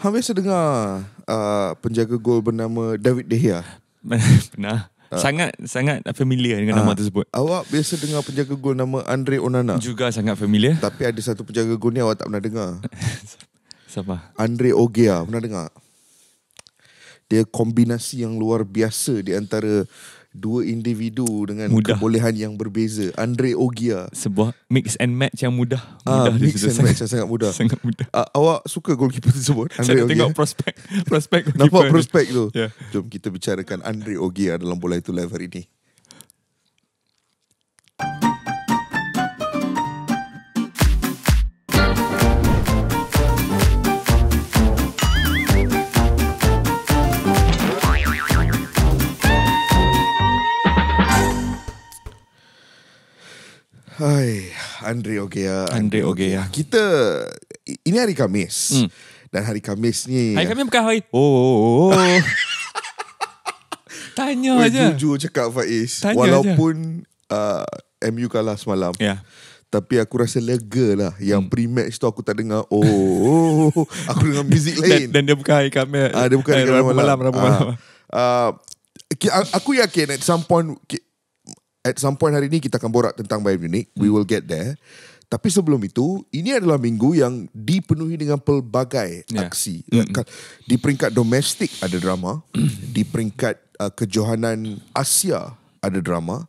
Hang biasa dengar uh, penjaga gol bernama David De Gea? Pernah. Uh, sangat sangat familiar dengan uh, nama ah. tersebut. Awak biasa dengar penjaga gol nama Andre Onana? Juga sangat familiar. Tapi ada satu penjaga gol ni awak tak pernah dengar. Siapa? Andre Ogea. Pernah dengar? Dia kombinasi yang luar biasa di antara dua individu dengan mudah. kebolehan yang berbeza Andre Ogia sebuah mix and match yang mudah ah, mudah ah, mix and match yang sangat mudah sangat mudah ah, awak suka goalkeeper tersebut Andre saya Ogia tengok prospek prospek nampak prospek tu yeah. jom kita bicarakan Andre Ogia dalam bola itu live hari ini Hai, Andre okey ya. Andre okey ya. Kita ini hari Kamis. Mm. Dan hari Kamis ni. Hari Kamis bukan hari. Oh. oh, oh. oh. Tanya Weh, aja. Jujur cakap Faiz. Tanya Walaupun Uh, MU kalah semalam. Ya. Yeah. Tapi aku rasa lega lah. Yang hmm. pre-match tu aku tak dengar. Oh, oh, oh, oh. oh, oh. aku dengar muzik lain. Dan, dan, dia bukan hari Kamis. Ah, uh, dia bukan hari eh, Kamis. Rabu malam. Rabu ah. malam. Uh, uh, aku yakin at some point At some point hari ni kita akan borak tentang Bayern Munich. Hmm. We will get there. Tapi sebelum itu, ini adalah minggu yang dipenuhi dengan pelbagai yeah. aksi. Mm-mm. Di peringkat domestik ada drama. Hmm. di peringkat uh, kejohanan Asia ada drama.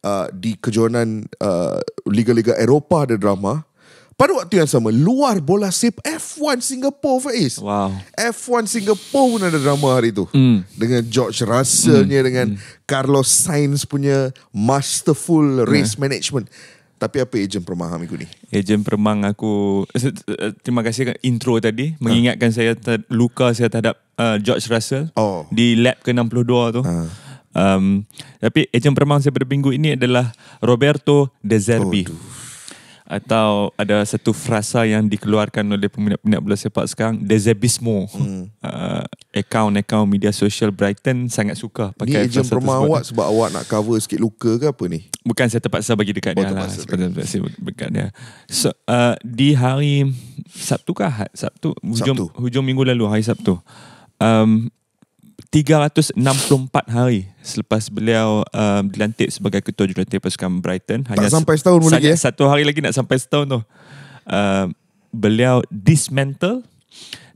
Uh, di kejohanan uh, Liga-Liga Eropah ada drama. Pada waktu yang sama, luar bola sip F1 Singapore Faiz. Wow. F1 Singapore pun ada drama hari itu Mm. Dengan George Russellnya, mm. dengan mm. Carlos Sainz punya masterful hmm. race yeah. management. Tapi apa ejen permang aku ni? Ejen permang aku, eh, eh, terima kasih intro tadi. Ha. Mengingatkan saya ter, luka saya terhadap uh, George Russell oh. di lap ke-62 tu. Ha. Um, tapi ejen permang saya berbingung ini adalah Roberto De Zerbi. Oh, atau ada satu frasa yang dikeluarkan oleh peminat-peminat bola sepak sekarang Dezebismo hmm. uh, account-account media sosial Brighton sangat suka pakai ni ejen perumah awak sebab awak nak cover sikit luka ke apa ni bukan saya terpaksa bagi dekat oh, dia lah terpaksa dekat dia so, uh, di hari Sabtu kah? Sabtu, hujung, Sabtu. hujung minggu lalu hari Sabtu um, 364 hari selepas beliau um, dilantik sebagai ketua jurulatih pasukan Brighton tak hanya sampai setahun mula ya. Eh? satu hari lagi nak sampai setahun tu uh, beliau dismantle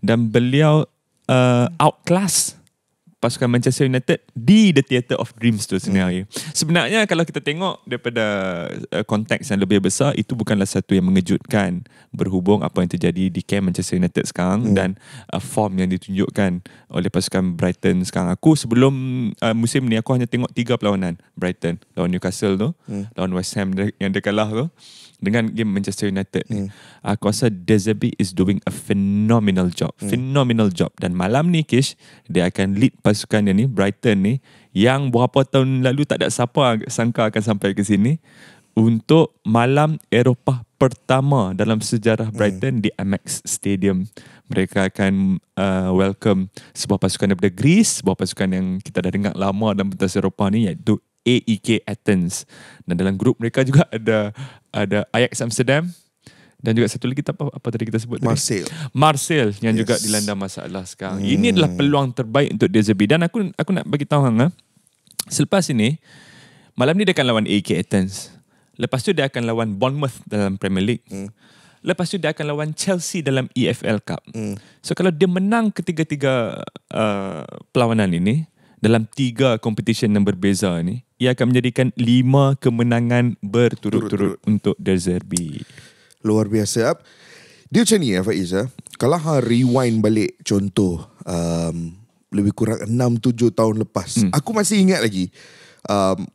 dan beliau uh, outclass pasukan Manchester United di The Theatre of Dreams tu sebenarnya. Hmm. Sebenarnya kalau kita tengok daripada uh, konteks yang lebih besar itu bukanlah satu yang mengejutkan berhubung apa yang terjadi di camp Manchester United sekarang hmm. dan uh, form yang ditunjukkan oleh pasukan Brighton sekarang. Aku sebelum uh, musim ni aku hanya tengok tiga perlawanan Brighton lawan Newcastle tu, hmm. lawan West Ham yang dia kalah tu dengan game Manchester United ni. Hmm. Ah, aku rasa De Zerbi is doing a phenomenal job. Hmm. Phenomenal job. Dan malam ni Kish, dia akan lead pasukan dia ni, Brighton ni, yang beberapa tahun lalu tak ada siapa sangka akan sampai ke sini. Untuk malam Eropah pertama dalam sejarah hmm. Brighton hmm. di Amex Stadium. Mereka akan uh, welcome sebuah pasukan daripada Greece, sebuah pasukan yang kita dah dengar lama dalam pentas Eropah ni iaitu AEK Athens. Dan dalam grup mereka juga ada ada Ajax Amsterdam dan juga satu lagi apa, apa tadi kita sebut Marcel. tadi Marcel yang yes. juga dilanda masalah sekarang. Hmm. Ini adalah peluang terbaik untuk Dezebi dan aku aku nak bagi tahu hang ah. selepas ini malam ni dia akan lawan AK Athens. Lepas tu dia akan lawan Bournemouth dalam Premier League. Hmm. Lepas tu dia akan lawan Chelsea dalam EFL Cup. Hmm. So kalau dia menang ketiga-tiga uh, perlawanan ini dalam tiga competition yang berbeza ni, ia akan menjadikan lima kemenangan berturut-turut untuk The Zerbi. Luar biasa. ab, Dia macam ni ya Faiz. Ya. Kalau ha rewind balik contoh um, lebih kurang 6-7 tahun lepas. Hmm. Aku masih ingat lagi. Um,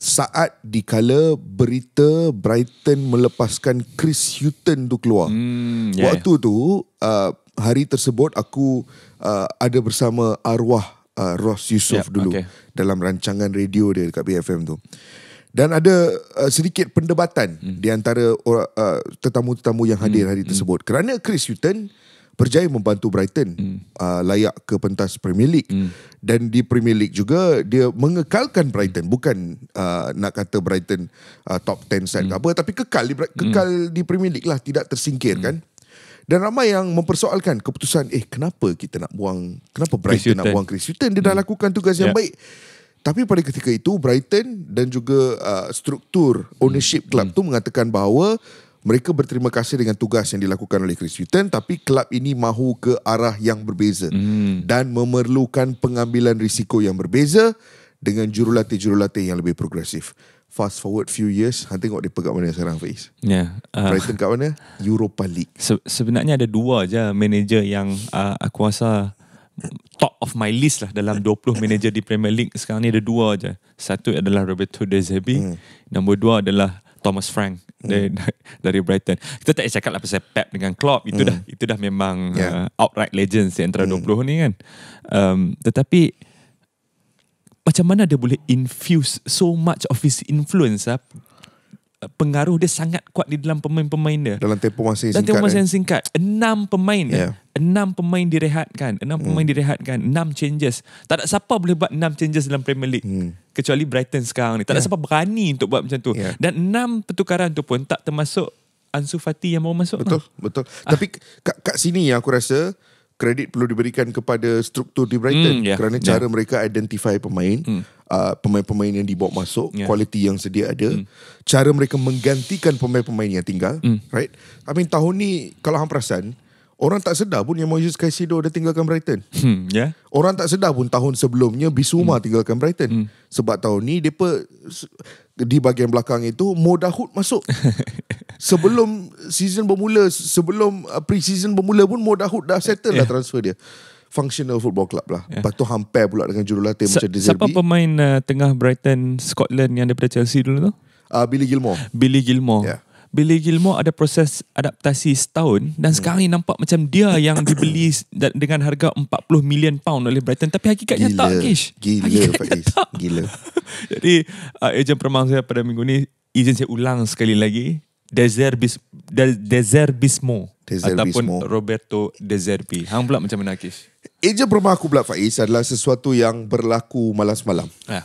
saat dikala berita Brighton melepaskan Chris Hutton tu keluar. Hmm, yeah. Waktu tu, uh, hari tersebut aku uh, ada bersama arwah uh, Ross Yusof yeah, dulu. Okay dalam rancangan radio dia dekat BFM tu. Dan ada uh, sedikit pendebatan hmm. di antara uh, tetamu-tetamu yang hadir hmm. hmm. tersebut. Kerana Chris Hutton berjaya membantu Brighton hmm. uh, layak ke pentas Premier League. Hmm. Dan di Premier League juga dia mengekalkan Brighton. Bukan uh, nak kata Brighton uh, top 10 side hmm. ke apa. Tapi kekal, di, hmm. kekal hmm. di Premier League lah. Tidak tersingkir hmm. kan. Dan ramai yang mempersoalkan keputusan eh kenapa kita nak buang kenapa Brighton Chris nak Hutton. buang Chris Hutton dia hmm. lakukan tugas yang yeah. baik. Tapi pada ketika itu Brighton dan juga uh, struktur ownership hmm. club hmm. tu mengatakan bahawa mereka berterima kasih dengan tugas yang dilakukan oleh Chris Hutton tapi kelab ini mahu ke arah yang berbeza hmm. dan memerlukan pengambilan risiko yang berbeza dengan jurulatih-jurulatih yang lebih progresif fast forward few years Han tengok mereka kat mana sekarang Faiz yeah, uh, Brighton kat mana Europa League se- sebenarnya ada dua je manager yang uh, aku rasa top of my list lah dalam 20 manager di Premier League sekarang ni ada dua je satu adalah Roberto De Zerbi hmm. nombor dua adalah Thomas Frank hmm. dari, dari Brighton. Kita tak cakap lah pasal Pep dengan Klopp itu hmm. dah itu dah memang yeah. Ya. uh, outright legends di antara hmm. 20 ni kan. Um, tetapi macam mana dia boleh infuse so much of his influence ah pengaruh dia sangat kuat di dalam pemain-pemain dia dalam tempoh masa yang singkat. Dalam tempoh masa singkat, enam pemain ya. Yeah. Enam pemain direhatkan, enam hmm. pemain direhatkan, enam changes. Tak ada siapa boleh buat enam changes dalam Premier League hmm. kecuali Brighton sekarang ni. Tak yeah. ada ya. siapa berani untuk buat macam tu. Yeah. Dan enam pertukaran tu pun tak termasuk Ansu Fati yang mau masuk. Betul, lah. betul. Ah. Tapi kat sini yang aku rasa kredit perlu diberikan kepada struktur di Brighton mm, yeah, kerana yeah. cara mereka identify pemain mm. uh, pemain-pemain yang dibawa masuk yeah. kualiti yang sedia ada mm. cara mereka menggantikan pemain-pemain yang tinggal mm. right I mean tahun ni kalau hang perasan orang tak sedar pun yang Moises Caicedo dah tinggalkan Brighton mm, yeah. orang tak sedar pun tahun sebelumnya Bisuma mm. tinggalkan Brighton mm. sebab tahun ni depa di bahagian belakang itu Mo Dahoud masuk sebelum season bermula sebelum uh, pre-season bermula pun Modahood dah settle yeah. lah eh. transfer dia functional football club lah yeah. lepas tu hampir pula dengan jurulatih Sa- macam Dezerby siapa pemain uh, tengah Brighton Scotland yang daripada Chelsea dulu tu uh, Billy Gilmore Billy Gilmore yeah. Billy Gilmore ada proses adaptasi setahun dan hmm. sekarang ni nampak macam dia yang dibeli dengan harga 40 million pound oleh Brighton tapi hakikatnya gila, tak Kish gila hakikatnya tak. gila jadi uh, ejen permang pada minggu ni izin saya ulang sekali lagi Deserbis De, Deserbismo ataupun Roberto Deserbi. Hang pula macam mana Akish? Ejen rumah aku pula Faiz adalah sesuatu yang berlaku malas malam. Ya. Ha.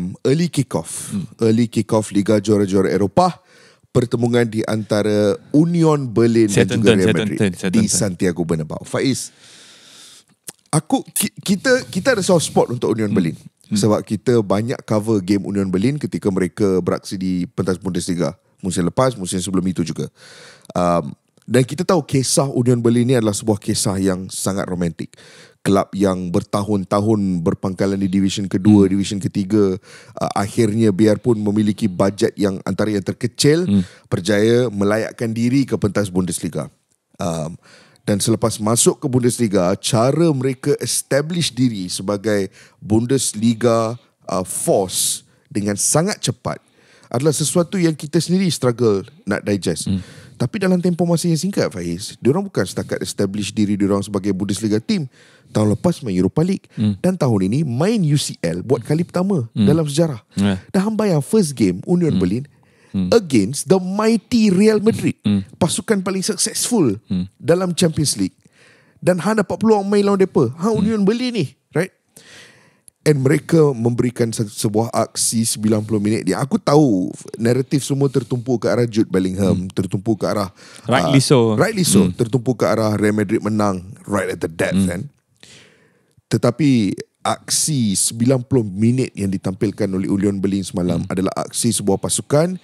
Um, early kickoff, Hmm. Early kickoff Liga Juara-Juara Eropah pertemuan di antara Union Berlin saya dan tonton, juga Real Madrid tonton, tonton, di Santiago Bernabeu. Faiz Aku kita kita ada soft spot untuk Union hmm. Berlin hmm. sebab kita banyak cover game Union Berlin ketika mereka beraksi di pentas Bundesliga musim lepas, musim sebelum itu juga. Um, dan kita tahu kisah Union Berlin ini adalah sebuah kisah yang sangat romantik. Kelab yang bertahun-tahun berpangkalan di division kedua, hmm. division ketiga, uh, akhirnya biarpun memiliki bajet yang antara yang terkecil, hmm. berjaya melayakkan diri ke pentas Bundesliga. Um, dan selepas masuk ke Bundesliga, cara mereka establish diri sebagai Bundesliga uh, force dengan sangat cepat adalah sesuatu yang kita sendiri struggle nak digest. Hmm. Tapi dalam tempoh masa yang singkat Faiz, dia orang bukan setakat establish diri dia orang sebagai liga team. Tahun lepas main Europa League hmm. dan tahun ini main UCL buat kali pertama hmm. dalam sejarah. Yeah. Dah hamba yang first game Union hmm. Berlin hmm. against the mighty Real Madrid. Hmm. Pasukan paling successful hmm. dalam Champions League. Dan Han dapat peluang main lawan mereka. Ha hmm. Union hmm. Berlin ni, right? And mereka memberikan sebuah aksi 90 minit. Dia aku tahu naratif semua tertumpu ke arah Jude Bellingham, hmm. tertumpu ke arah rightly uh, so. Ah, rightly so, hmm. tertumpu ke arah Real Madrid menang right at the death hmm. kan. Tetapi aksi 90 minit yang ditampilkan oleh Union Berlin semalam hmm. adalah aksi sebuah pasukan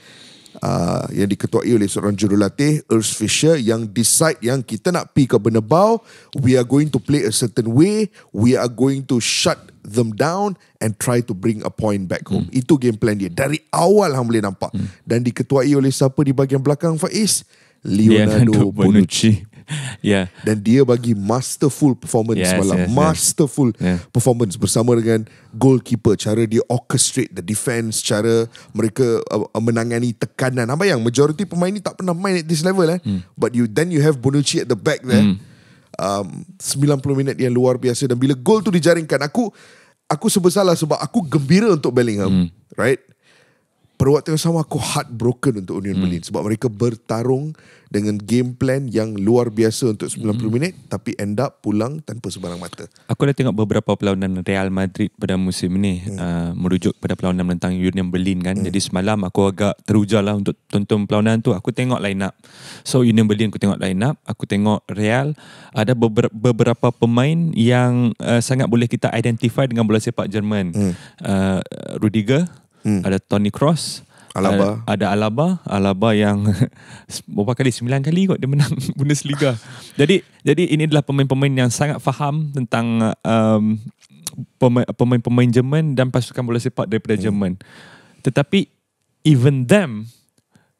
uh, yang diketuai oleh seorang jurulatih Urs Fischer yang decide yang kita nak pergi ke Benebau, we are going to play a certain way, we are going to shut them down and try to bring a point back home. Hmm. Itu game plan dia. Dari awal hang boleh nampak. Hmm. Dan diketuai oleh siapa di bahagian belakang Faiz? Leonardo Bonucci. yeah. Dan dia bagi masterful performance yes, malam. Yes, masterful yes. Ya. performance bersama dengan goalkeeper. Cara dia orchestrate the defense. Cara mereka uh, menangani tekanan. Nampak yang majoriti pemain ni tak pernah main at this level eh. Hmm. But you then you have Bonucci at the back there. Hmm um, 90 minit yang luar biasa dan bila gol tu dijaringkan aku aku sebesalah sebab aku gembira untuk Bellingham hmm. right pada waktu yang sama aku heartbroken untuk Union hmm. Berlin hmm. sebab mereka bertarung dengan game plan yang luar biasa untuk 90 hmm. minit tapi end up pulang tanpa sebarang mata. Aku dah tengok beberapa perlawanan Real Madrid pada musim ini hmm. uh, merujuk pada perlawanan menentang Union Berlin kan. Hmm. Jadi semalam aku agak teruja lah untuk tonton perlawanan tu. Aku tengok line up. So Union Berlin aku tengok line up. Aku tengok Real ada beberapa pemain yang uh, sangat boleh kita identify dengan bola sepak Jerman. Hmm. Uh, Rudiger hmm. ada Tony Cross Alaba ada, ada Alaba Alaba yang berapa kali sembilan kali kot dia menang Bundesliga jadi jadi ini adalah pemain-pemain yang sangat faham tentang um, pemain-pemain Jerman dan pasukan bola sepak daripada hmm. Jerman tetapi even them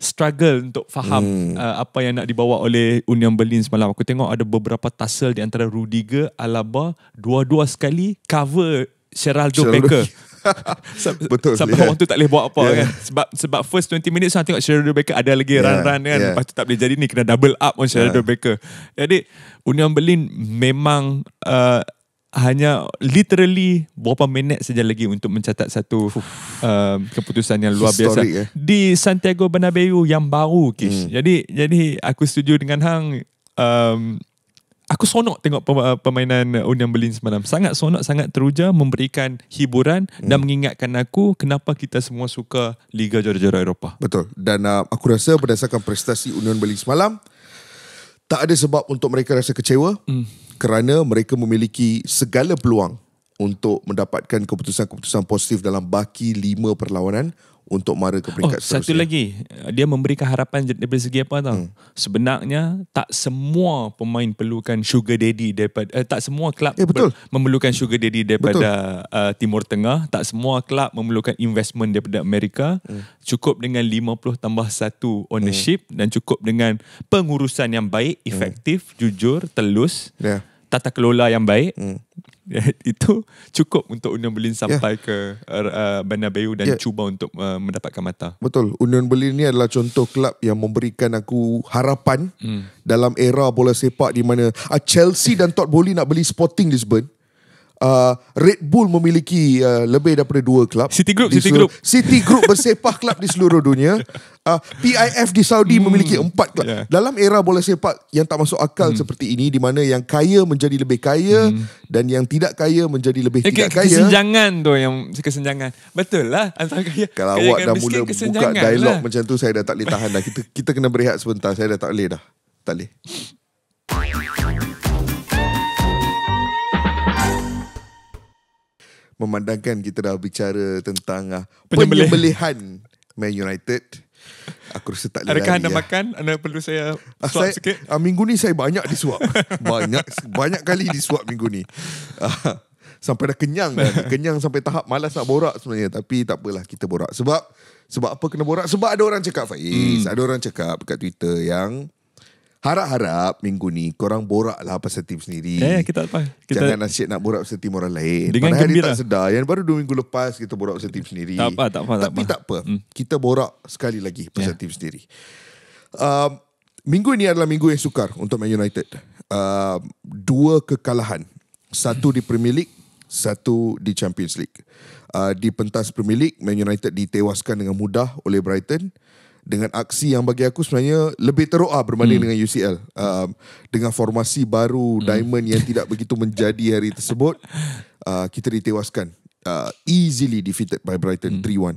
struggle untuk faham hmm. uh, apa yang nak dibawa oleh Union Berlin semalam. Aku tengok ada beberapa tassel di antara Rudiger, Alaba, dua-dua sekali cover Geraldo Becker. Betul Sampai yeah. orang tak boleh buat apa yeah. kan Sebab sebab first 20 minutes Saya tengok Sheryl Baker Ada lagi run-run yeah. kan yeah. Lepas tu tak boleh jadi ni Kena double up on Sheryl yeah. Baker Jadi Union Berlin memang uh, Hanya literally Berapa minit saja lagi Untuk mencatat satu uh, Keputusan yang luar biasa eh? Di Santiago Bernabeu Yang baru Kish hmm. Jadi jadi aku setuju dengan Hang um, aku sonok tengok eh, permainan Union Berlin semalam. Sangat sonok, sangat teruja memberikan hiburan hmm. dan mengingatkan aku kenapa kita semua suka Liga Juara-Juara Eropah. Betul. Dan uh, aku rasa berdasarkan prestasi Union Berlin semalam, tak ada sebab untuk mereka rasa kecewa hmm. kerana mereka memiliki segala peluang untuk mendapatkan keputusan-keputusan positif dalam baki lima perlawanan untuk mara ke peringkat oh, seterusnya. Satu lagi, dia memberikan harapan dari segi apa tau. Hmm. Sebenarnya tak semua pemain perlukan sugar daddy daripada eh, tak semua kelab eh, ya, ber- memerlukan sugar daddy daripada uh, Timur Tengah, tak semua kelab memerlukan investment daripada Amerika. Hmm. Cukup dengan 50 tambah 1 ownership hmm. dan cukup dengan pengurusan yang baik, hmm. efektif, hmm. jujur, telus. Ya. Yeah tata kelola yang baik hmm. itu cukup untuk Union Berlin ya. sampai yeah. ke uh, er, er, Bernabeu dan yeah. cuba untuk uh, mendapatkan mata. Betul. Union Berlin ni adalah contoh klub yang memberikan aku harapan hmm. dalam era bola sepak di mana uh, Chelsea dan Todd Boehly nak beli Sporting Lisbon uh, Red Bull memiliki uh, lebih daripada dua klub. City Group, City Group. City Group bersepah klub di seluruh dunia. Uh, PIF di Saudi hmm. memiliki empat klub. Yeah. Dalam era bola sepak yang tak masuk akal hmm. seperti ini di mana yang kaya menjadi lebih kaya hmm. dan yang tidak kaya menjadi lebih okay, eh, tidak kaya. Kesenjangan tu yang kesenjangan. Betul lah antara kaya. Kalau awak dah mula buka lah. dialog lah. macam tu saya dah tak boleh tahan dah. Kita kita kena berehat sebentar. Saya dah tak boleh dah. Tak boleh. memandangkan kita dah bicara tentang uh, ah, penyembelih. Man United. Aku rasa tak lari. Adakah anda lah. makan? Anda perlu saya ah, suap uh, saya, sikit? Uh, minggu ni saya banyak disuap. banyak banyak kali disuap minggu ni. Uh, sampai dah kenyang dah. Kenyang sampai tahap malas nak borak sebenarnya. Tapi tak apalah kita borak. Sebab sebab apa kena borak? Sebab ada orang cakap Faiz. Hmm. Ada orang cakap kat Twitter yang... Harap-harap minggu ni korang borak lah pasal tim sendiri. Eh, kita apa? Kita... Jangan nasib nak borak pasal tim orang lain. Dengan Padahal gembira. tak sedar. Yang baru dua minggu lepas kita borak pasal tim sendiri. Tak apa, tak apa. Tapi tak apa. Hmm. Kita borak sekali lagi pasal yeah. tim sendiri. Um, minggu ni adalah minggu yang sukar untuk Man United. Um, dua kekalahan. Satu di Premier League, satu di Champions League. Uh, di pentas Premier League, Man United ditewaskan dengan mudah oleh Brighton dengan aksi yang bagi aku sebenarnya lebih teruk ah berbanding mm. dengan UCL. Um, dengan formasi baru hmm. Diamond yang tidak begitu menjadi hari tersebut, uh, kita ditewaskan. Uh, easily defeated by Brighton mm. 3-1.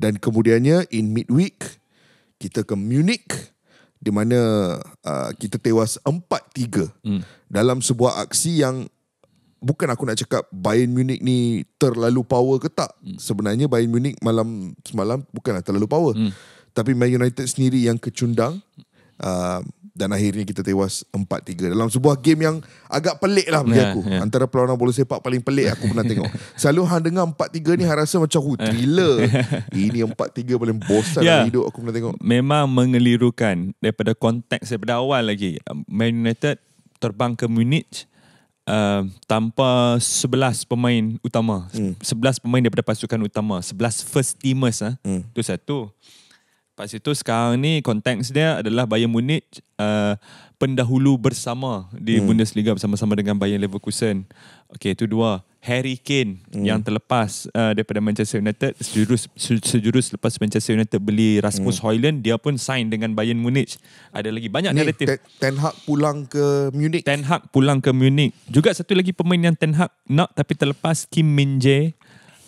Dan kemudiannya in midweek, kita ke Munich di mana uh, kita tewas 4-3 mm. dalam sebuah aksi yang bukan aku nak cakap Bayern Munich ni terlalu power ke tak. Mm. Sebenarnya Bayern Munich malam semalam bukanlah terlalu power. Mm. Tapi Man United sendiri yang kecundang uh, dan akhirnya kita tewas 4-3 dalam sebuah game yang agak pelik lah bagi yeah, aku. Yeah. Antara perlawanan bola sepak paling pelik aku pernah tengok. Selalu hang dengar 4-3 ni hang rasa macam hu oh, Ini 4-3 paling bosan yeah. hidup aku pernah tengok. Memang mengelirukan daripada konteks daripada awal lagi. Um, Man United terbang ke Munich uh, tanpa 11 pemain utama. Mm. 11 pemain daripada pasukan utama. 11 first teamers. Ah. Hmm. Itu uh. satu. Lepas itu sekarang ni konteks dia adalah Bayern Munich uh, pendahulu bersama di hmm. Bundesliga bersama-sama dengan Bayern Leverkusen. Okey, itu dua. Harry Kane hmm. yang terlepas uh, daripada Manchester United sejurus sejurus lepas Manchester United beli Rasmus hmm. Hojlund, dia pun sign dengan Bayern Munich. Ada lagi banyak ni, naratif. Ten Hag pulang ke Munich. Ten Hag pulang ke Munich. Juga satu lagi pemain yang Ten Hag nak tapi terlepas Kim Min-jae.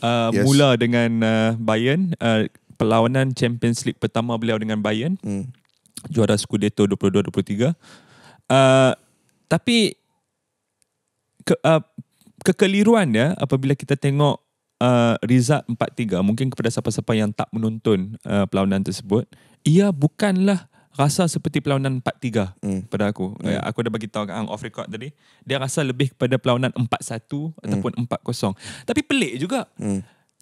Uh, yes. mula dengan uh, Bayern uh, perlawanan Champions League pertama beliau dengan Bayern. Hmm. Juara Scudetto 22-23. Uh, tapi ke, uh, kekeliruan ya apabila kita tengok uh, result 4-3 mungkin kepada siapa-siapa yang tak menonton uh, perlawanan tersebut ia bukanlah rasa seperti perlawanan 4-3 mm. pada aku mm. uh, aku dah bagi tahu kat off record tadi dia rasa lebih kepada perlawanan 4-1 hmm. ataupun mm. 4-0 tapi pelik juga mm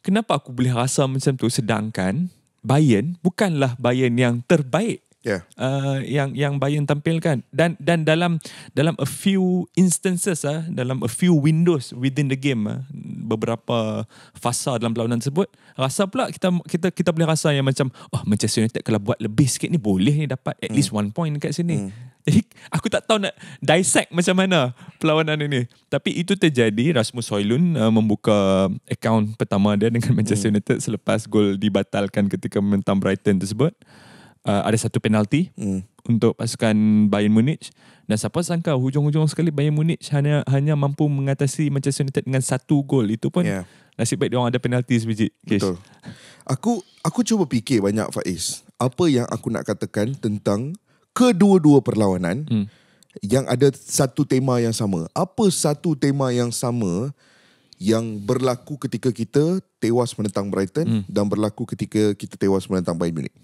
kenapa aku boleh rasa macam tu sedangkan Bayern bukanlah Bayern yang terbaik yeah. uh, yang yang Bayern tampilkan dan dan dalam dalam a few instances ah uh, dalam a few windows within the game uh, beberapa fasa dalam perlawanan tersebut rasa pula kita kita kita boleh rasa yang macam oh Manchester United kalau buat lebih sikit ni boleh ni dapat at mm. least one point kat sini mm. Jadi aku tak tahu nak dissect macam mana perlawanan ini. Tapi itu terjadi Rasmus Hoylund uh, membuka akaun pertama dia dengan Manchester hmm. United selepas gol dibatalkan ketika menentang Brighton tersebut. Uh, ada satu penalti hmm. untuk pasukan Bayern Munich. Dan siapa sangka hujung-hujung sekali Bayern Munich hanya hanya mampu mengatasi Manchester United dengan satu gol. Itu pun yeah. nasib baik dia orang ada penalti sebiji. Betul. Aku aku cuba fikir banyak Faiz. Apa yang aku nak katakan tentang kedua-dua perlawanan hmm. yang ada satu tema yang sama. Apa satu tema yang sama yang berlaku ketika kita tewas menentang Brighton hmm. dan berlaku ketika kita tewas menentang Bayern Munich.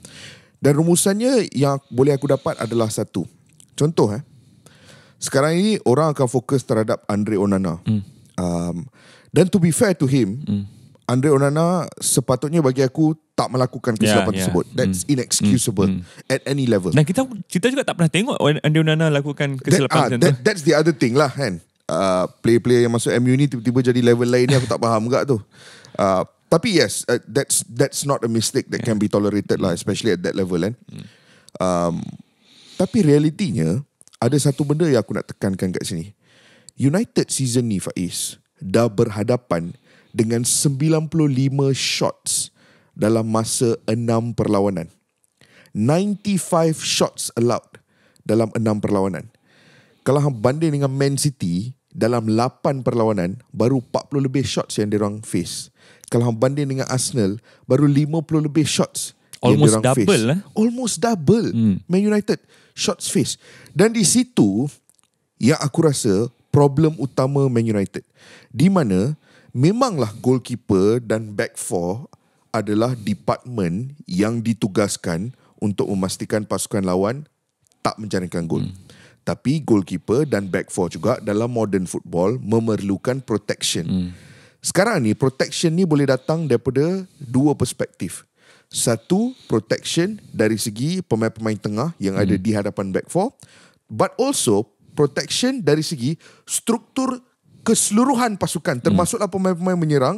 Dan rumusannya yang boleh aku dapat adalah satu. Contoh eh. Sekarang ini orang akan fokus terhadap Andre Onana. Hmm. Um dan to be fair to him, hmm. Andre Onana sepatutnya bagi aku tak melakukan kesilapan yeah, yeah. tersebut. Hmm. That's mm. inexcusable mm. at any level. Dan kita kita juga tak pernah tengok Andre Onana lakukan kesilapan that, ah, macam that, That's the other thing lah kan. Uh, player-player yang masuk MU ni tiba-tiba jadi level lain ni aku tak faham juga tu. Uh, tapi yes, uh, that's that's not a mistake that yeah. can be tolerated lah especially at that level kan. Mm. Um, tapi realitinya ada satu benda yang aku nak tekankan kat sini. United season ni Faiz dah berhadapan dengan 95 shots dalam masa 6 perlawanan. 95 shots allowed dalam 6 perlawanan. Kalau hang banding dengan Man City dalam 8 perlawanan baru 40 lebih shots yang diorang face. Kalau hang banding dengan Arsenal baru 50 lebih shots Almost yang diorang double, face. Eh? Almost double hmm. Man United shots face. Dan di situ yang aku rasa problem utama Man United. Di mana memanglah goalkeeper dan back four adalah department yang ditugaskan untuk memastikan pasukan lawan tak mencarikan gol. Hmm. Tapi goalkeeper dan back four juga dalam modern football memerlukan protection. Hmm. Sekarang ni protection ni boleh datang daripada dua perspektif. Satu protection dari segi pemain-pemain tengah yang hmm. ada di hadapan back four but also protection dari segi struktur keseluruhan pasukan termasuklah pemain-pemain menyerang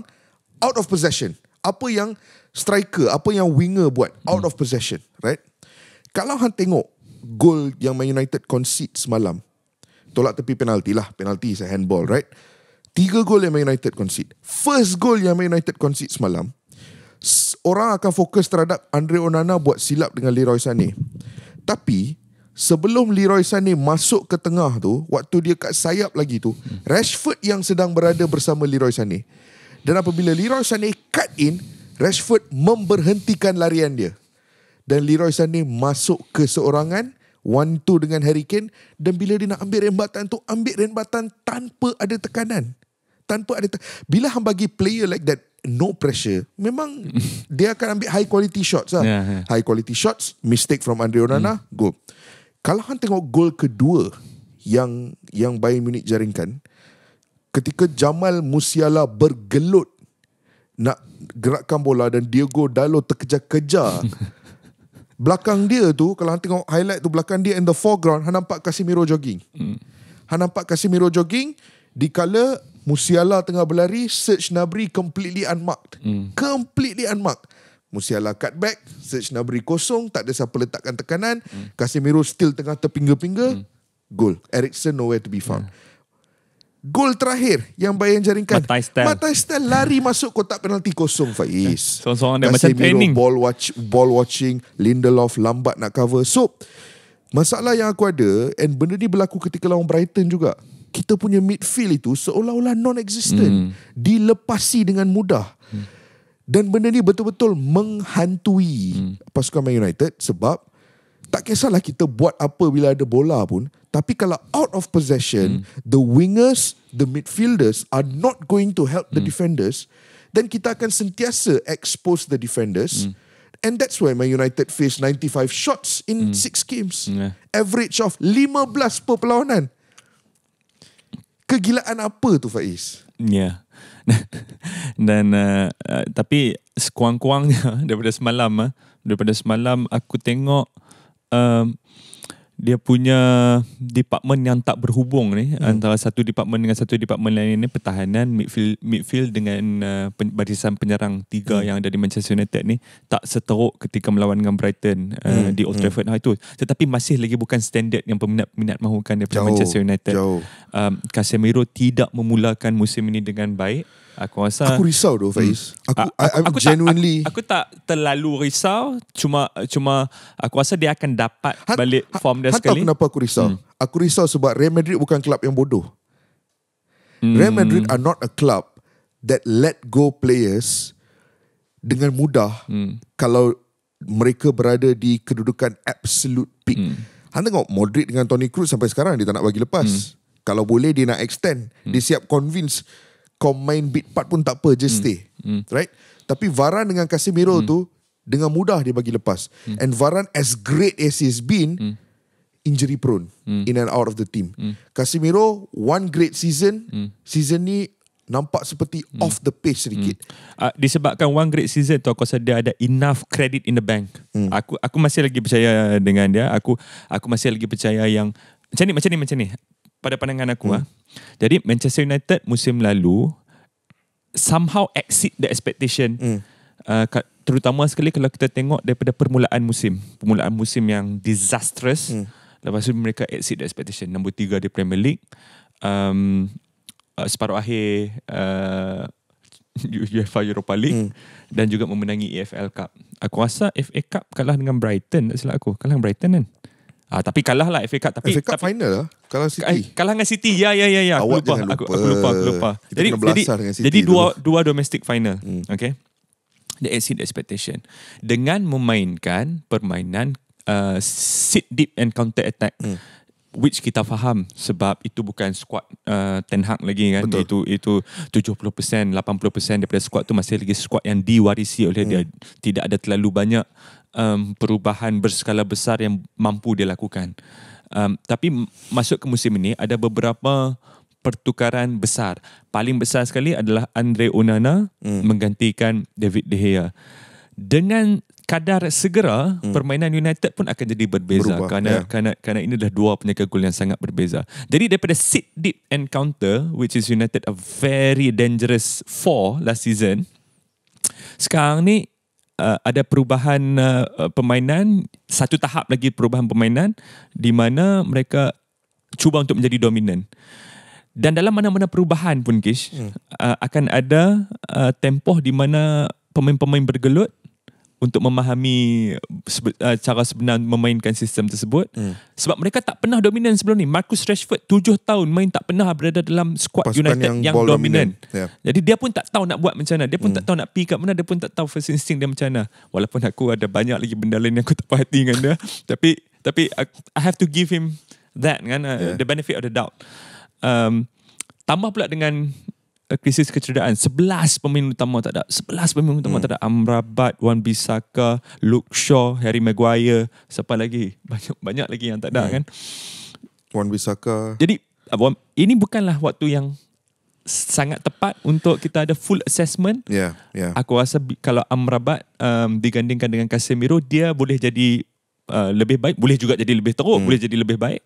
out of possession. Apa yang striker, apa yang winger buat out of possession, right? Kalau hang tengok gol yang Man United concede semalam. Tolak tepi penalti lah, penalti is handball, right? Tiga gol yang Man United concede. First gol yang Man United concede semalam. Orang akan fokus terhadap Andre Onana buat silap dengan Leroy Sané. Tapi sebelum Leroy Sané masuk ke tengah tu waktu dia kat sayap lagi tu Rashford yang sedang berada bersama Leroy Sané dan apabila Leroy Sané cut in Rashford memberhentikan larian dia dan Leroy Sané masuk ke seorangan one two dengan Harry Kane dan bila dia nak ambil rembatan tu ambil rembatan tanpa ada tekanan tanpa ada te- bila hang bagi player like that no pressure memang dia akan ambil high quality shots lah. yeah, yeah. high quality shots mistake from Andre Onana mm. go Kalahan tengok gol kedua yang yang Bayern Munich jaringkan ketika Jamal Musiala bergelut nak gerakkan bola dan Diego Dalot terkejar-kejar. belakang dia tu kalau hang tengok highlight tu belakang dia in the foreground hang nampak Casemiro jogging. Hmm. Hang nampak Casemiro jogging di kala Musiala tengah berlari search Nabri completely unmarked. Hmm. Completely unmarked. Musiala cut back Serge Gnabry kosong Tak ada siapa letakkan tekanan hmm. Casemiro still tengah terpinga-pinga hmm. Goal Ericsson nowhere to be found hmm. Goal terakhir Yang Bayern jaringkan Matai style Matai style lari masuk kotak penalti kosong Faiz Sorang-sorang dia macam training ball, watch, ball watching Lindelof lambat nak cover So Masalah yang aku ada And benda ni berlaku ketika lawan Brighton juga Kita punya midfield itu Seolah-olah non-existent hmm. Dilepasi dengan mudah hmm. Dan benda ni betul-betul menghantui hmm. pasukan Man United sebab tak kisahlah kita buat apa bila ada bola pun tapi kalau out of possession hmm. the wingers the midfielders are not going to help hmm. the defenders then kita akan sentiasa expose the defenders hmm. and that's why Man United face 95 shots in 6 hmm. games yeah. average of 15 per perlawanan kegilaan apa tu Faiz? Yeah. dan uh, tapi sekuang-kuangnya daripada semalam uh, daripada semalam aku tengok uh, dia punya department yang tak berhubung ni hmm. antara satu department dengan satu department lain ni pertahanan midfield midfield dengan uh, barisan penyerang tiga hmm. yang ada di Manchester United ni tak seteruk ketika melawan dengan Brighton uh, hmm. di Old hmm. Trafford hmm. itu tetapi masih lagi bukan standard yang peminat-peminat mahukan daripada jauh, Manchester United. Um, Casemiro tidak memulakan musim ini dengan baik. Aku rasa aku risau tu, hmm. Faiz. Aku, aku, aku genuinely tak, aku, aku tak terlalu risau cuma cuma aku rasa dia akan dapat han, balik han, form dia han sekali. Tahu kenapa aku risau? Hmm. Aku risau sebab Real Madrid bukan klub yang bodoh. Hmm. Real Madrid are not a club that let go players dengan mudah hmm. kalau mereka berada di kedudukan absolute peak. Hmm. Han tengok Modric dengan Toni Kroos sampai sekarang dia tak nak bagi lepas. Hmm. Kalau boleh dia nak extend, hmm. dia siap convince kau main beat part pun tak apa just mm. stay mm. right tapi Varan dengan Casemiro mm. tu hmm. dengan mudah dia bagi lepas mm. and Varan as great as he's been mm. injury prone mm. in and out of the team mm. Casemiro one great season mm. season ni nampak seperti mm. off the pace hmm. sedikit mm. uh, disebabkan one great season tu aku rasa dia ada enough credit in the bank mm. aku aku masih lagi percaya dengan dia aku aku masih lagi percaya yang macam ni macam ni macam ni pada pandangan aku hmm. ah. Hmm. Ha. Jadi Manchester United musim lalu somehow exceed the expectation. Hmm. Uh, terutama sekali kalau kita tengok daripada permulaan musim. Permulaan musim yang disastrous. Hmm. Lepas tu mereka exceed the expectation. Nombor tiga di Premier League. Um, uh, separuh akhir uh, UEFA Europa League. Hmm. Dan juga memenangi EFL Cup. Aku rasa FA Cup kalah dengan Brighton. Tak silap aku. Kalah dengan Brighton kan? Ah tapi kalah lah FA Cup tapi FA Cup tapi, final lah kalah City. Eh, kalah dengan City. Ya ya ya ya aku lupa. lupa aku aku lupa aku lupa. Kita jadi jadi, jadi dua dulu. dua domestic final. Hmm. Okay. The exit expectation dengan memainkan permainan uh, sit deep and counter attack. Hmm. Which kita faham sebab itu bukan squad uh, Ten Hag lagi kan Betul. itu itu 70% 80% daripada squad tu masih lagi squad yang diwarisi oleh hmm. dia tidak ada terlalu banyak um, perubahan berskala besar yang mampu dia lakukan. Um, tapi masuk ke musim ini ada beberapa pertukaran besar. Paling besar sekali adalah Andre Onana hmm. menggantikan David De Gea. Dengan kadar segera hmm. permainan United pun akan jadi berbeza Berubah, kerana, yeah. kerana kerana ini adalah dua penjaga gol yang sangat berbeza. Jadi daripada sit deep encounter which is United a very dangerous four last season. Sekarang ni uh, ada perubahan uh, uh, permainan satu tahap lagi perubahan permainan di mana mereka cuba untuk menjadi dominan dan dalam mana-mana perubahan pun kish hmm. uh, akan ada uh, tempoh di mana pemain-pemain bergelut untuk memahami uh, cara sebenar memainkan sistem tersebut hmm. sebab mereka tak pernah dominan sebelum ni Marcus Rashford 7 tahun main tak pernah berada dalam squad Pasukan United yang, yang dominan yeah. jadi dia pun tak tahu nak buat macam mana dia pun hmm. tak tahu nak pergi kat mana dia pun tak tahu first instinct dia macam mana walaupun aku ada banyak lagi benda lain yang aku tak perhati dengan dia tapi tapi I, I have to give him that kan uh, yeah. the benefit of the doubt um, tambah pula dengan krisis kecederaan 11 pemain utama tak ada 11 pemain utama hmm. tak ada Amrabat Wan Bisaka Luke Shaw Harry Maguire siapa lagi banyak banyak lagi yang tak ada hmm. kan Wan Bisaka jadi ah, ini bukanlah waktu yang sangat tepat untuk kita ada full assessment. Ya, yeah, Yeah. Aku rasa kalau Amrabat um, digandingkan dengan Casemiro, dia boleh jadi uh, lebih baik, boleh juga jadi lebih teruk, mm. boleh jadi lebih baik.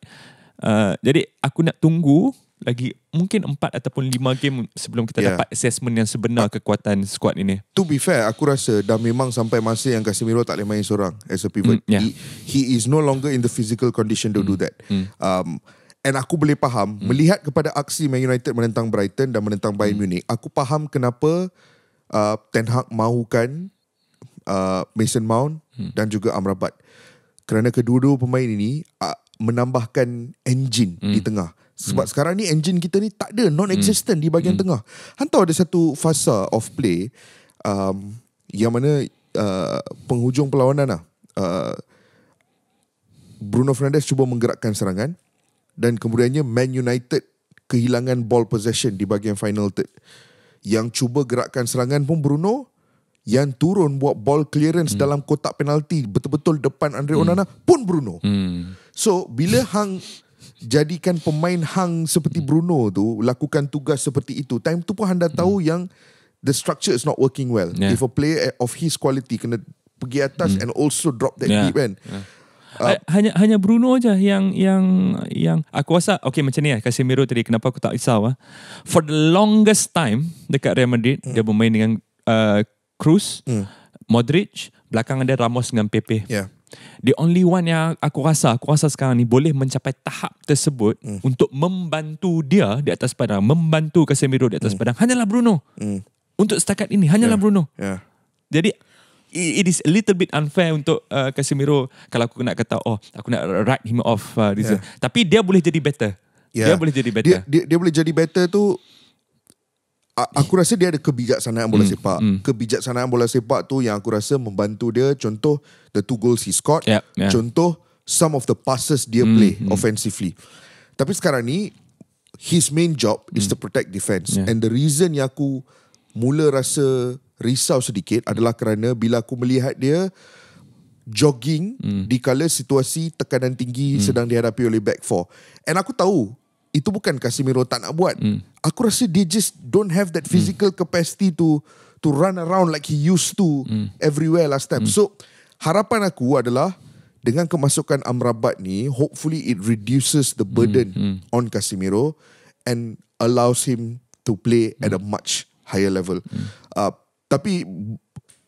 Uh, jadi aku nak tunggu lagi mungkin 4 ataupun 5 game sebelum kita yeah. dapat assessment yang sebenar uh, kekuatan squad ini. To be fair, aku rasa dah memang sampai masa yang Casemiro tak boleh main seorang as a pivot. Mm, yeah. he, he is no longer in the physical condition to mm. do that. Mm. Um and aku boleh faham mm. melihat kepada aksi Man United menentang Brighton dan menentang Bayern mm. Munich, aku faham kenapa uh, Ten Hag mahukan uh, Mason Mount mm. dan juga Amrabat. Kerana kedua-dua pemain ini uh, menambahkan engine mm. di tengah. Sebab hmm. sekarang ni engine kita ni tak ada non-existent hmm. di bahagian hmm. tengah. Hantar ada satu fasa of play um, yang mana uh, penghujung perlawanan lah. Uh, Bruno Fernandes cuba menggerakkan serangan dan kemudiannya Man United kehilangan ball possession di bahagian final third. Yang cuba gerakkan serangan pun Bruno yang turun buat ball clearance hmm. dalam kotak penalti betul-betul depan Andre hmm. Onana pun Bruno. Hmm. So bila hang jadikan pemain hang seperti hmm. Bruno tu lakukan tugas seperti itu time tu pun anda hmm. tahu mm. yang the structure is not working well yeah. if a player of his quality kena pergi atas mm. and also drop that yeah. deep kan Uh, ha, hanya hanya Bruno aja yang yang yang aku rasa okay macam ni ya lah, Casemiro tadi kenapa aku tak risau ah for the longest time dekat Real Madrid mm. dia bermain dengan uh, Cruz mm. Modric belakang ada Ramos dengan Pepe yeah. The only one yang aku rasa, aku rasa sekarang ni boleh mencapai tahap tersebut mm. untuk membantu dia di atas padang, membantu Casemiro di atas mm. padang hanyalah Bruno. Mm. Untuk setakat ini hanyalah yeah. Bruno. Yeah. Jadi it is a little bit unfair untuk uh, Casemiro kalau aku nak kata oh aku nak write him off uh, ya. yeah. tapi dia boleh jadi better. Yeah. Dia boleh jadi better. Dia, dia, dia boleh jadi better tu aku rasa dia ada kebijaksanaan bola mm. sepak. Mm. Kebijaksanaan bola sepak tu yang aku rasa membantu dia contoh the two goals he scored, yep. yeah. contoh some of the passes dia mm. play mm. offensively. Tapi sekarang ni his main job mm. is to hmm. protect defense yeah. and the reason yang aku mula rasa risau sedikit adalah kerana bila aku melihat dia jogging mm. di kala situasi tekanan tinggi mm. sedang dihadapi oleh back four. And aku tahu itu bukan Casemiro tak nak buat. Mm aku rasa dia just don't have that physical mm. capacity to to run around like he used to mm. everywhere last time. Mm. So harapan aku adalah dengan kemasukan Amrabat ni, hopefully it reduces the hmm, burden mm. Mm. on Casemiro and allows him to play mm. at a hmm. much higher level. Mm. Uh, tapi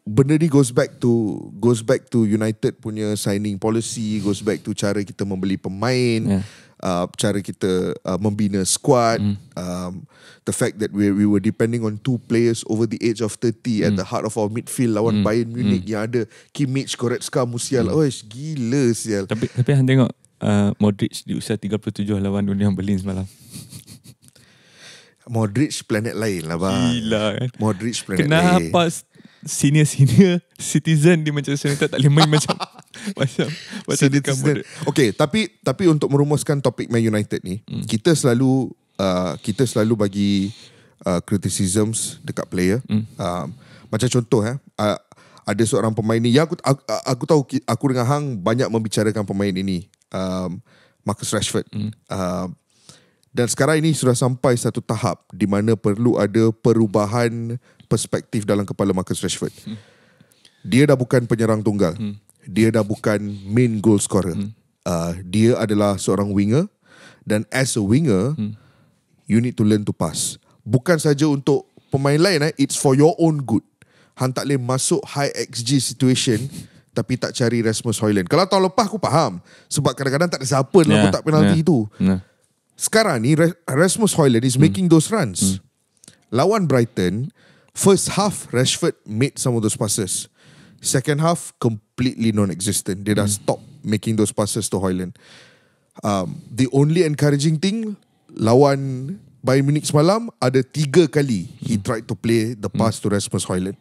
benda ni goes back to goes back to United punya signing policy, goes back to cara kita membeli pemain. Yeah uh, cara kita uh, membina squad mm. um, the fact that we we were depending on two players over the age of 30 mm. at hmm. the heart of our midfield lawan mm. Bayern Munich mm. yang ada Kimmich, Goretzka, Musial mm. oish gila sial tapi tapi anda tengok uh, Modric di usia 37 lawan Union Berlin semalam Modric planet lain lah bang. Gila kan. Modric planet Kenapa lain. Kenapa senior-senior citizen di Manchester United tak lima main macam macam macam dekat Okay, tapi tapi untuk merumuskan topik Man United ni, hmm. kita selalu uh, kita selalu bagi uh, criticisms dekat player. Hmm. Uh, macam contoh eh, uh, ada seorang pemain ni ya aku, aku aku tahu aku dengan hang banyak membicarakan pemain ini um, Marcus Rashford mm. uh, dan sekarang ini sudah sampai satu tahap di mana perlu ada perubahan perspektif dalam kepala Marcus Rashford. Hmm. Dia dah bukan penyerang tunggal. Hmm. Dia dah bukan main goal scorer. Hmm. Uh, dia adalah seorang winger dan as a winger hmm. you need to learn to pass. Bukan saja untuk pemain lain eh, it's for your own good. Han tak boleh masuk high xg situation tapi tak cari Rasmus Højlund. Kalau tahu lepas aku faham sebab kadang-kadang tak ada siapa dalam yeah, kotak penalti yeah. tu. Yeah. Sekarang ni Rasmus Højlund is hmm. making hmm. those runs. Hmm. Lawan Brighton, First half, Rashford made some of those passes. Second half, completely non-existent. Did mm. stop making those passes to Hoyland. Um, the only encouraging thing, lawan Bayern Munich semalam, ada tiga kali he hmm. tried to play the hmm. pass mm. to Rasmus Hoyland.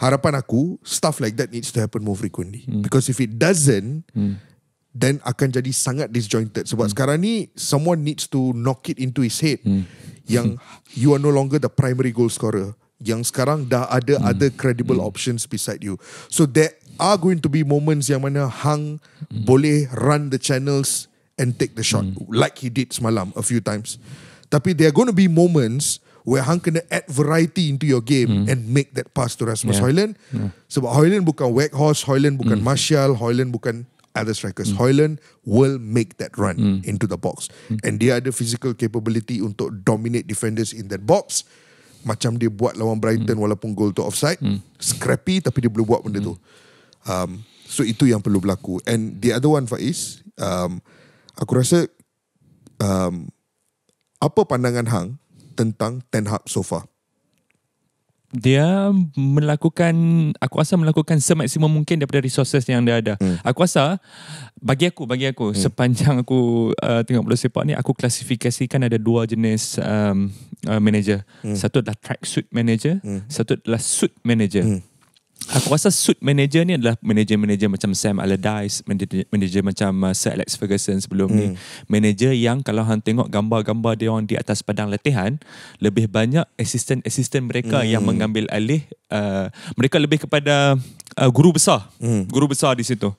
Harapan aku, stuff like that needs to happen more frequently. Mm. Because if it doesn't, mm. then akan jadi sangat disjointed. Sebab mm. sekarang ni, someone needs to knock it into his head mm. yang you are no longer the primary goal scorer yang sekarang dah ada hmm. other credible hmm. options beside you. So there are going to be moments yang mana Hang hmm. boleh run the channels and take the shot hmm. like he did semalam a few times. Tapi there are going to be moments where Hang kena add variety into your game hmm. and make that pass to Rasmus yeah. Hoyland. Yeah. Sebab Hoyland bukan Weghorst, Hoyland bukan hmm. Martial, Hoyland bukan other strikers. Hmm. Hoyland will make that run hmm. into the box. Hmm. And dia ada physical capability untuk dominate defenders in that box macam dia buat lawan Brighton mm. walaupun goal tu offside mm. scrappy tapi dia boleh buat benda mm. tu hmm. um, so itu yang perlu berlaku and the other one Faiz um, aku rasa um, apa pandangan Hang tentang Ten Hag so far dia melakukan aku rasa melakukan semaksimum mungkin daripada resources yang dia ada. Hmm. Aku rasa bagi aku bagi aku hmm. sepanjang aku uh, tengok bola sepak ni aku klasifikasikan ada dua jenis um, uh, manager. Hmm. Satu adalah track suit manager, hmm. satu adalah suit manager. Hmm. Aku rasa suit manager ni adalah manager-manager macam Sam Allardyce, manager macam uh, Sir Alex Ferguson sebelum hmm. ni. Manager yang kalau hang tengok gambar-gambar dia orang di atas padang latihan, lebih banyak assistant-assistant mereka hmm. yang mengambil alih uh, mereka lebih kepada uh, guru besar. Hmm. Guru besar di situ.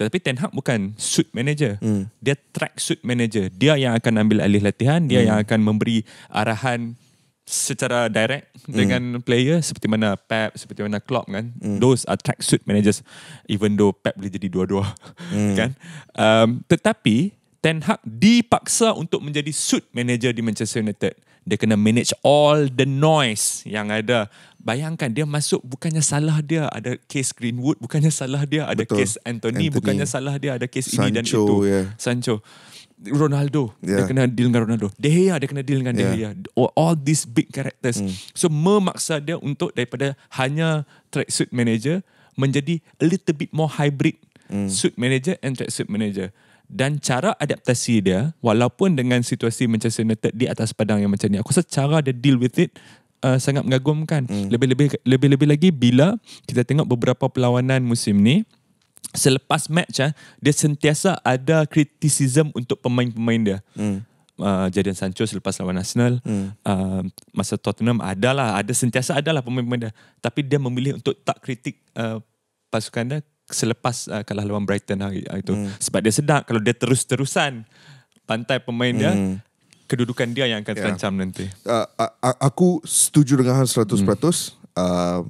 Tetapi Ten Hag bukan suit manager. Hmm. Dia track suit manager. Dia yang akan ambil alih latihan, dia hmm. yang akan memberi arahan secara direct dengan hmm. player seperti mana Pep seperti mana Klopp kan mm. those are suit managers even though Pep boleh jadi dua-dua mm. kan um, tetapi Ten Hag dipaksa untuk menjadi suit manager di Manchester United dia kena manage all the noise yang ada bayangkan dia masuk bukannya salah dia ada case Greenwood bukannya salah dia ada Betul. case Anthony, Anthony bukannya salah dia ada case Sancho, ini dan itu yeah. Sancho Sancho Ronaldo yeah. Dia kena deal dengan Ronaldo De Gea dia kena deal dengan yeah. De Gea All these big characters mm. So memaksa dia untuk Daripada hanya track suit manager Menjadi A little bit more hybrid mm. Suit manager And track suit manager Dan cara adaptasi dia Walaupun dengan situasi macam Manchester United Di atas padang yang macam ni Aku secara cara dia deal with it Uh, sangat mengagumkan. Hmm. Lebih-lebih mm. lebih-lebih lagi bila kita tengok beberapa perlawanan musim ni, selepas match eh, dia sentiasa ada criticism untuk pemain-pemain dia. Hmm. Uh, ah, Jadian Sancho selepas lawan Arsenal, hmm. uh, masa Tottenham adalah ada sentiasa adalah pemain-pemain dia. Tapi dia memilih untuk tak kritik uh, pasukan dia selepas uh, kalah lawan Brighton hari itu. Hmm. Sebab dia sedar kalau dia terus-terusan pantai pemain hmm. dia kedudukan dia yang akan terancam ya. nanti. Uh, aku setuju dengan Han 100%. Hmm. Uh,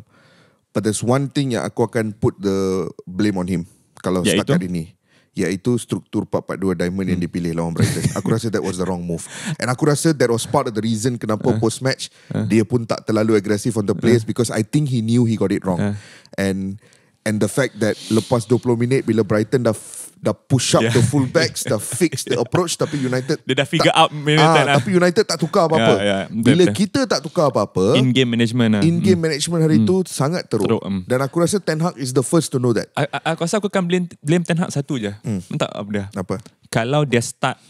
But there's one thing yang aku akan put the blame on him kalau yeah, setakat itu? ini. Iaitu struktur 442 diamond yang hmm. dipilih lawan Brighton. Aku rasa that was the wrong move. And aku rasa that was part of the reason kenapa uh, uh-huh. post match uh, uh-huh. dia pun tak terlalu agresif on the players uh, because I think he knew he got it wrong. Uh, and and the fact that lepas 20 minit bila Brighton dah dah push up yeah. the full backs, dah fix the approach tapi United dia dah figure tak, out ah, lah. tapi United tak tukar apa-apa. Yeah, yeah, Bila betul. kita tak tukar apa-apa, in game management lah. In game mm. management hari mm. tu sangat teruk. teruk um. Dan aku rasa Ten Hag is the first to know that. Aku rasa aku akan blame, blame Ten Hag satu je. Mm. Entah apa dia. Apa? Kalau dia start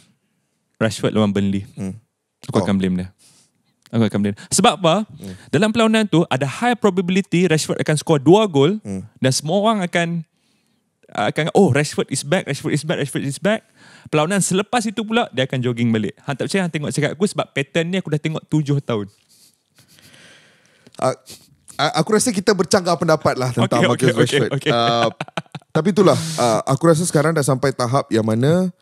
Rashford lawan Burnley. Mm. Aku oh. akan blame dia. Aku akan blame. Sebab apa? Mm. Dalam perlawanan tu ada high probability Rashford akan score 2 gol mm. dan semua orang akan akan oh Rashford is back Rashford is back Rashford is back perlawanan selepas itu pula dia akan jogging balik hang tak percaya hang tengok cakap aku sebab pattern ni aku dah tengok 7 tahun uh, aku rasa kita bercanggah pendapat lah tentang okay, Marcus okay, Rashford okay, okay. Uh, tapi itulah uh, aku rasa sekarang dah sampai tahap yang mana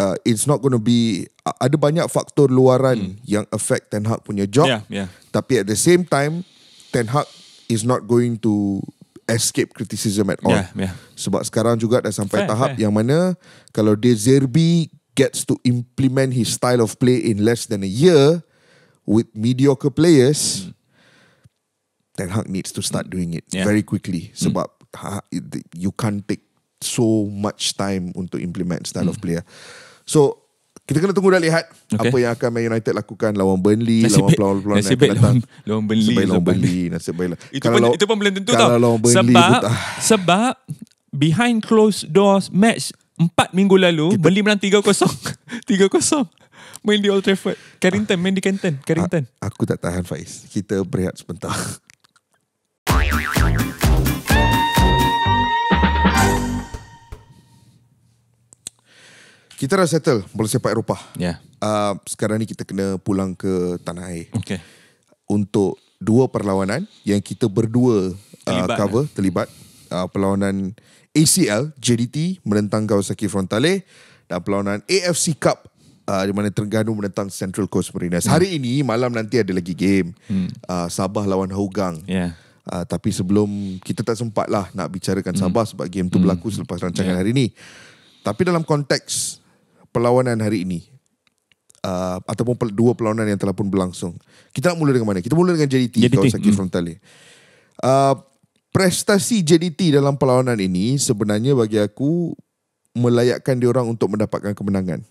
uh, it's not going to be uh, ada banyak faktor luaran hmm. yang affect Ten Hag punya job yeah, yeah. tapi at the same time Ten Hag is not going to escape criticism at all. Yeah, yeah. Sebab sekarang juga dah sampai fair, tahap fair. yang mana kalau De Zerbi gets to implement his style of play in less than a year with mediocre players, mm. Ten Hag needs to start doing it yeah. very quickly. Mm. Sebab mm. ha, you can't take so much time untuk implement style mm. of player. So kita kena tunggu dan lihat okay. apa yang akan Man United lakukan lawan Burnley nasib lawan peluang peluang nasib baik lawan, lawan Burnley lawan Burnley nasib baiklah. itu, kalau, pun, itu pun belum tentu tau lawan Burnley sebab buta. sebab behind closed doors match 4 minggu lalu kita, Burnley menang 3-0 3-0 Main di Old Trafford Carrington Main di Canton Carrington A- Aku tak tahan Faiz Kita berehat sebentar Kita dah settle bola sepak Eropah. Yeah. Ya. Uh, sekarang ni kita kena pulang ke tanah air. Okay. Untuk dua perlawanan yang kita berdua ah, terlibat cover, ni. Eh? terlibat. Uh, perlawanan ACL, JDT menentang Kawasaki Frontale dan perlawanan AFC Cup Uh, di mana Terengganu menentang Central Coast Mariners. Hmm. Hari ini malam nanti ada lagi game hmm. uh, Sabah lawan Hougang. Yeah. Ya. Uh, tapi sebelum kita tak sempatlah nak bicarakan hmm. Sabah sebab game tu hmm. berlaku selepas rancangan yeah. hari ini. Tapi dalam konteks perlawanan hari ini uh, ataupun dua perlawanan yang telah pun berlangsung. Kita nak mula dengan mana? Kita mula dengan JDT, Kau Kawasaki mm. Frontale. Uh, prestasi JDT dalam perlawanan ini sebenarnya bagi aku melayakkan orang untuk mendapatkan kemenangan.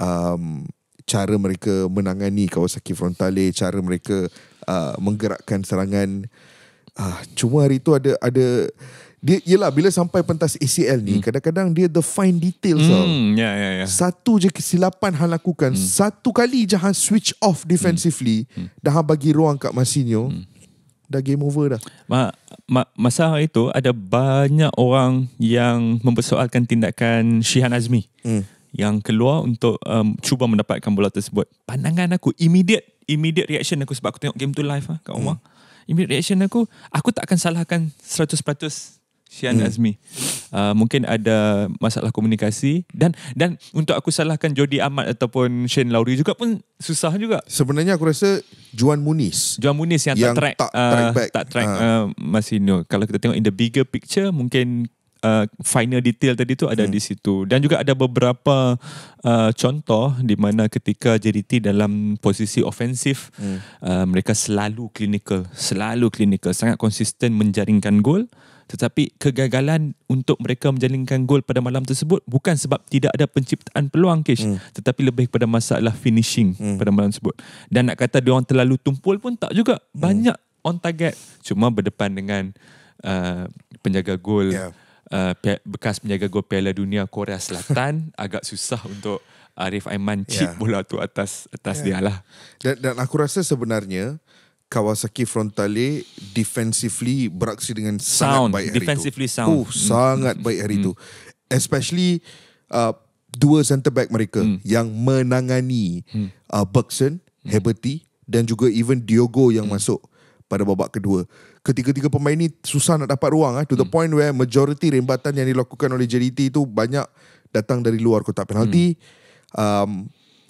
Um, cara mereka menangani Kawasaki Frontale, cara mereka uh, menggerakkan serangan. Uh, cuma hari itu ada ada dia yelah bila sampai pentas ACL ni hmm. kadang-kadang dia the fine details hmm. yeah, yeah, Yeah. Satu je kesilapan hang lakukan, hmm. satu kali je hang switch off defensively hmm. hmm. dah hang bagi ruang kat Masinyo. Hmm. Dah game over dah. Ma, ma, masa hari itu ada banyak orang yang mempersoalkan tindakan Shihan Azmi. Hmm. Yang keluar untuk um, cuba mendapatkan bola tersebut. Pandangan aku immediate immediate reaction aku sebab aku tengok game tu live lah, kat hmm. rumah. Hmm. Immediate reaction aku, aku tak akan salahkan 100% Sian hmm. Azmi. Uh, mungkin ada masalah komunikasi dan dan untuk aku salahkan Jody Ahmad ataupun Shane Lowry juga pun susah juga. Sebenarnya aku rasa Juan Munis. Juan Munis yang, yang tak track tak uh, track, back. Uh, tak track uh. Uh, masih no. Kalau kita tengok in the bigger picture mungkin uh, final detail tadi tu ada hmm. di situ dan juga ada beberapa uh, contoh di mana ketika JDT dalam posisi ofensif hmm. uh, mereka selalu clinical, selalu clinical, sangat konsisten menjaringkan gol tetapi kegagalan untuk mereka menjalinkan gol pada malam tersebut bukan sebab tidak ada penciptaan peluang Kish hmm. tetapi lebih kepada masalah finishing hmm. pada malam tersebut dan nak kata dia terlalu tumpul pun tak juga hmm. banyak hmm. on target cuma berdepan dengan uh, penjaga gol yeah. uh, bekas penjaga gol Piala Dunia Korea Selatan agak susah untuk Arif Aiman ya. chip yeah. bola tu atas atas yeah. dia lah dan, dan aku rasa sebenarnya Kawasaki Frontale defensively beraksi dengan sound. sangat baik hari defensively itu. Sound. Oh, mm. sangat baik hari mm. itu. Especially uh, dua center back mereka mm. yang menangani mm. uh, Bergson, mm. Heberti dan juga even Diogo yang mm. masuk pada babak kedua. Ketiga-tiga pemain ini susah nak dapat ruang eh, to the mm. point where majority rembatan yang dilakukan oleh JDT itu banyak datang dari luar kotak penalti. Mm. Um,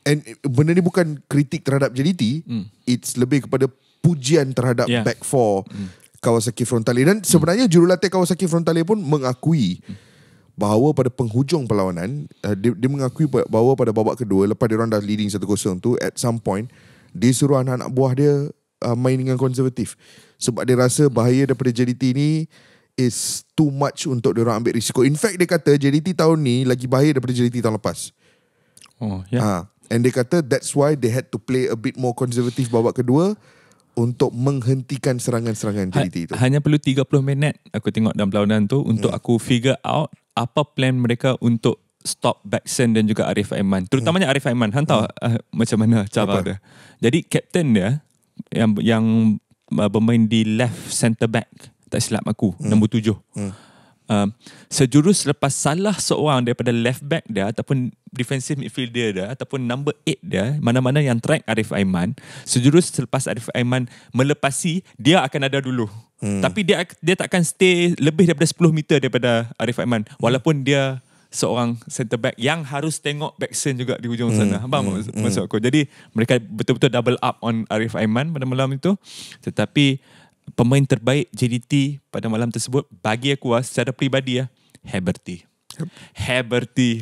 and benda ini bukan kritik terhadap JDT, mm. it's lebih kepada pujian terhadap yeah. back four mm. Kawasaki Frontale dan sebenarnya mm. jurulatih Kawasaki Frontale pun mengakui mm. bahawa pada penghujung perlawanan uh, dia, dia mengakui bahawa pada babak kedua lepas dia orang dah leading 1-0 tu at some point dia suruh anak-anak buah dia uh, main dengan konservatif sebab dia rasa bahaya daripada JDT ni is too much untuk dia orang ambil risiko. In fact dia kata JDT tahun ni lagi bahaya daripada JDT tahun lepas. Oh, yeah. Ya. Ha. And dia kata that's why they had to play a bit more conservative babak kedua untuk menghentikan serangan-serangan JDT ha, itu? Hanya perlu 30 minit aku tengok dalam perlawanan tu untuk hmm. aku figure out apa plan mereka untuk stop Baxen dan juga Arif Aiman. Terutamanya hmm. Arif Aiman. Han tahu hmm. uh, macam mana cara apa? dia. Jadi captain dia yang yang uh, bermain di left center back tak silap aku hmm. nombor tujuh. Hmm. Um, sejurus selepas salah seorang daripada left back dia ataupun defensive midfielder dia ataupun number 8 dia mana-mana yang track Arif Aiman sejurus selepas Arif Aiman melepasi dia akan ada dulu hmm. tapi dia dia takkan stay lebih daripada 10 meter daripada Arif Aiman walaupun dia seorang centre back yang harus tengok backsend juga di hujung sana. Hmm, Abang hmm, maksud aku. Jadi mereka betul-betul double up on Arif Aiman pada malam itu. Tetapi pemain terbaik JDT pada malam tersebut bagi aku lah, secara pribadi ya, ah, Haberty. Yep. Haberty.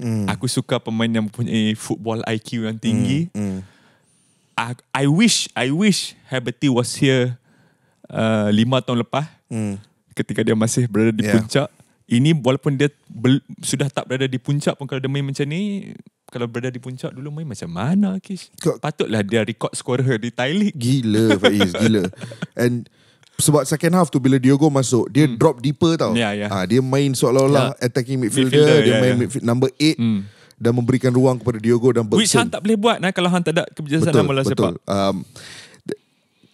Mm. Aku suka pemain yang punya football IQ yang hmm, tinggi. Mm. Mm. I, wish, I wish Haberty was here uh, lima tahun lepas mm. ketika dia masih berada di yeah. puncak. Ini walaupun dia sudah tak berada di puncak pun kalau dia main macam ni, kalau berada di puncak dulu main macam mana Kish? Patutlah dia record score her di Thailand. Gila Faiz, gila. And sebab second half tu bila Diogo masuk, dia hmm. drop deeper tau. Yeah, ya, ya. yeah. Ha, dia main seolah-olah yeah. attacking midfielder, midfielder ya, dia yeah, main yeah. Midfield, number 8 hmm. dan memberikan ruang kepada Diogo dan Bergson. Which Han tak boleh buat nah, kalau Han tak ada kebijaksanaan dalam bola sepak. Betul, um,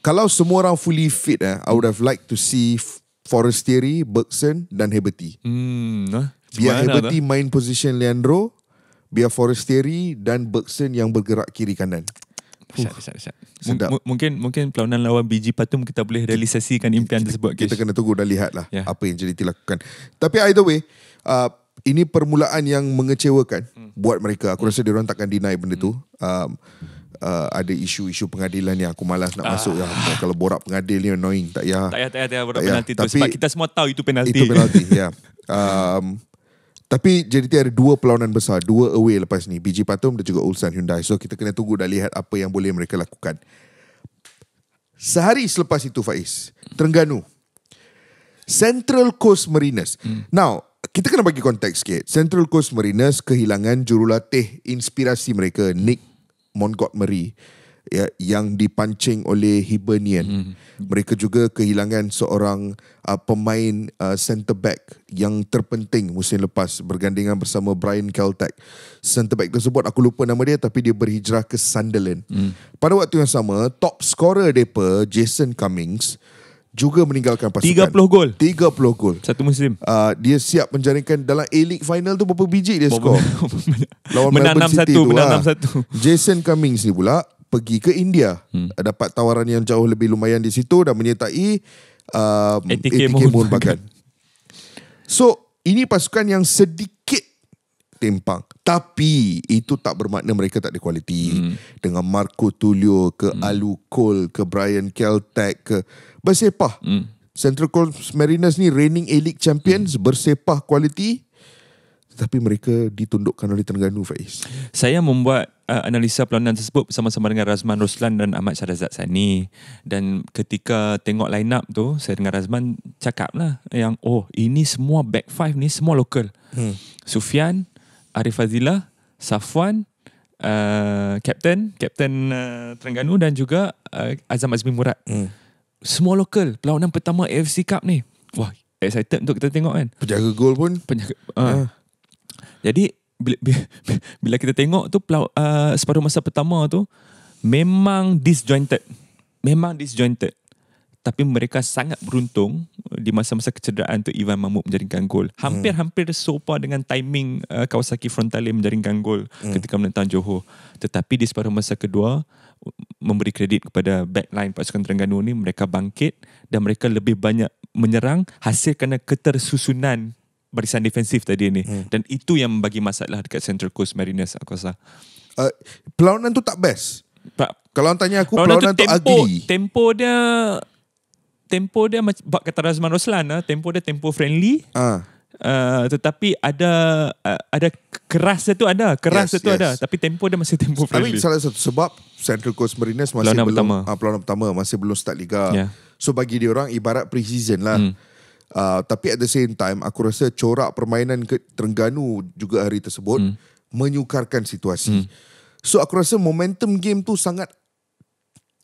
kalau semua orang fully fit, eh, I would have liked to see Forestieri, Bergson dan Heberti. Hmm. Huh? Biar Heberti lah. main position Leandro, Bia Forestieri dan Bergson yang bergerak kiri kanan. Besar, besar, mungkin mungkin pelawanan lawan biji Patum kita boleh realisasikan impian tersebut. Kita, kita kena tunggu dan lihatlah yeah. apa yang jadi dilakukan. Tapi either way, uh, ini permulaan yang mengecewakan hmm. buat mereka. Aku hmm. rasa diorang takkan deny benda itu. Hmm. Um, Uh, ada isu-isu pengadilan yang aku malas nak ah. masuk ya. kalau borak pengadil ni annoying tak ya tak ya borak penalti tu sebab kita semua tahu itu penalti itu penalti yeah. um, tapi JDT ada dua perlawanan besar, dua away lepas ni. Biji Patum dan juga Ulsan Hyundai. So kita kena tunggu dan lihat apa yang boleh mereka lakukan. Sehari selepas itu Faiz, Terengganu. Central Coast Mariners. Hmm. Now, kita kena bagi konteks sikit. Central Coast Mariners kehilangan jurulatih inspirasi mereka, Nick Montgomery. Uh, ya, yang dipancing oleh Hibernian. Mm. Mereka juga kehilangan seorang uh, pemain uh, center back yang terpenting musim lepas bergandingan bersama Brian Keltek. Centre back tersebut aku lupa nama dia tapi dia berhijrah ke Sunderland. Mm. Pada waktu yang sama, top scorer depa Jason Cummings juga meninggalkan pasukan 30 gol 30 gol satu musim uh, dia siap menjaringkan dalam A League final tu berapa biji dia skor lawan menang Melbourne 6 City lah. Jason Cummings ni pula pergi ke India hmm. dapat tawaran yang jauh lebih lumayan di situ dan menyertai uh, um, ATK, ATK Mohon Bagan so ini pasukan yang sedikit tempang tapi itu tak bermakna mereka tak ada kualiti hmm. dengan Marco Tulio ke hmm. Alu Cole ke Brian Keltek ke bersepah hmm. Central Coast Mariners ni reigning elite champions hmm. bersepah kualiti tapi mereka ditundukkan oleh Terengganu Faiz. Saya membuat uh, analisa pelawanan tersebut bersama-sama dengan Razman Ruslan dan Ahmad Syarazat Sani. Dan ketika tengok line up tu, saya dengan Razman cakap lah yang, oh ini semua back five ni, semua lokal. Hmm. Sufian, Arif Azillah, Safwan, Kapten, uh, captain Kapten uh, Terengganu dan juga uh, Azam Azmi Murad. Hmm. Semua lokal, pelawanan pertama AFC Cup ni. Wah, excited untuk kita tengok kan. Penjaga gol pun. Penjaga, uh. yeah. Jadi, bila, bila, bila kita tengok tu uh, separuh masa pertama tu memang disjointed memang disjointed tapi mereka sangat beruntung di masa-masa kecederaan tu Ivan Mamut menjaringkan gol. Hampir-hampir hmm. sopa dengan timing uh, Kawasaki Frontale menjaringkan gol hmm. ketika menentang Johor. Tetapi di separuh masa kedua memberi kredit kepada backline pasukan Terengganu ni mereka bangkit dan mereka lebih banyak menyerang hasil kerana ketersusunan barisan defensif tadi ni hmm. dan itu yang bagi masalah dekat Central Coast Mariners aku rasa. Uh, perlawanan tu tak best. Pa- Kalau tanya aku perlawanan, perlawanan tu, tu tempo, ugly. Tempo dia tempo dia macam bak kata Razman Roslan lah, tempo dia tempo friendly. Uh. Uh, tetapi ada uh, ada keras dia ada, keras yes, yes. ada tapi tempo dia masih tempo friendly. I mean, salah satu sebab Central Coast Mariners masih perlawanan belum pertama. Uh, perlawanan pertama masih belum start liga. Yeah. So bagi dia orang ibarat pre-season lah. Hmm. Uh, tapi at the same time aku rasa corak permainan ke Terengganu juga hari tersebut hmm. menyukarkan situasi. Hmm. So aku rasa momentum game tu sangat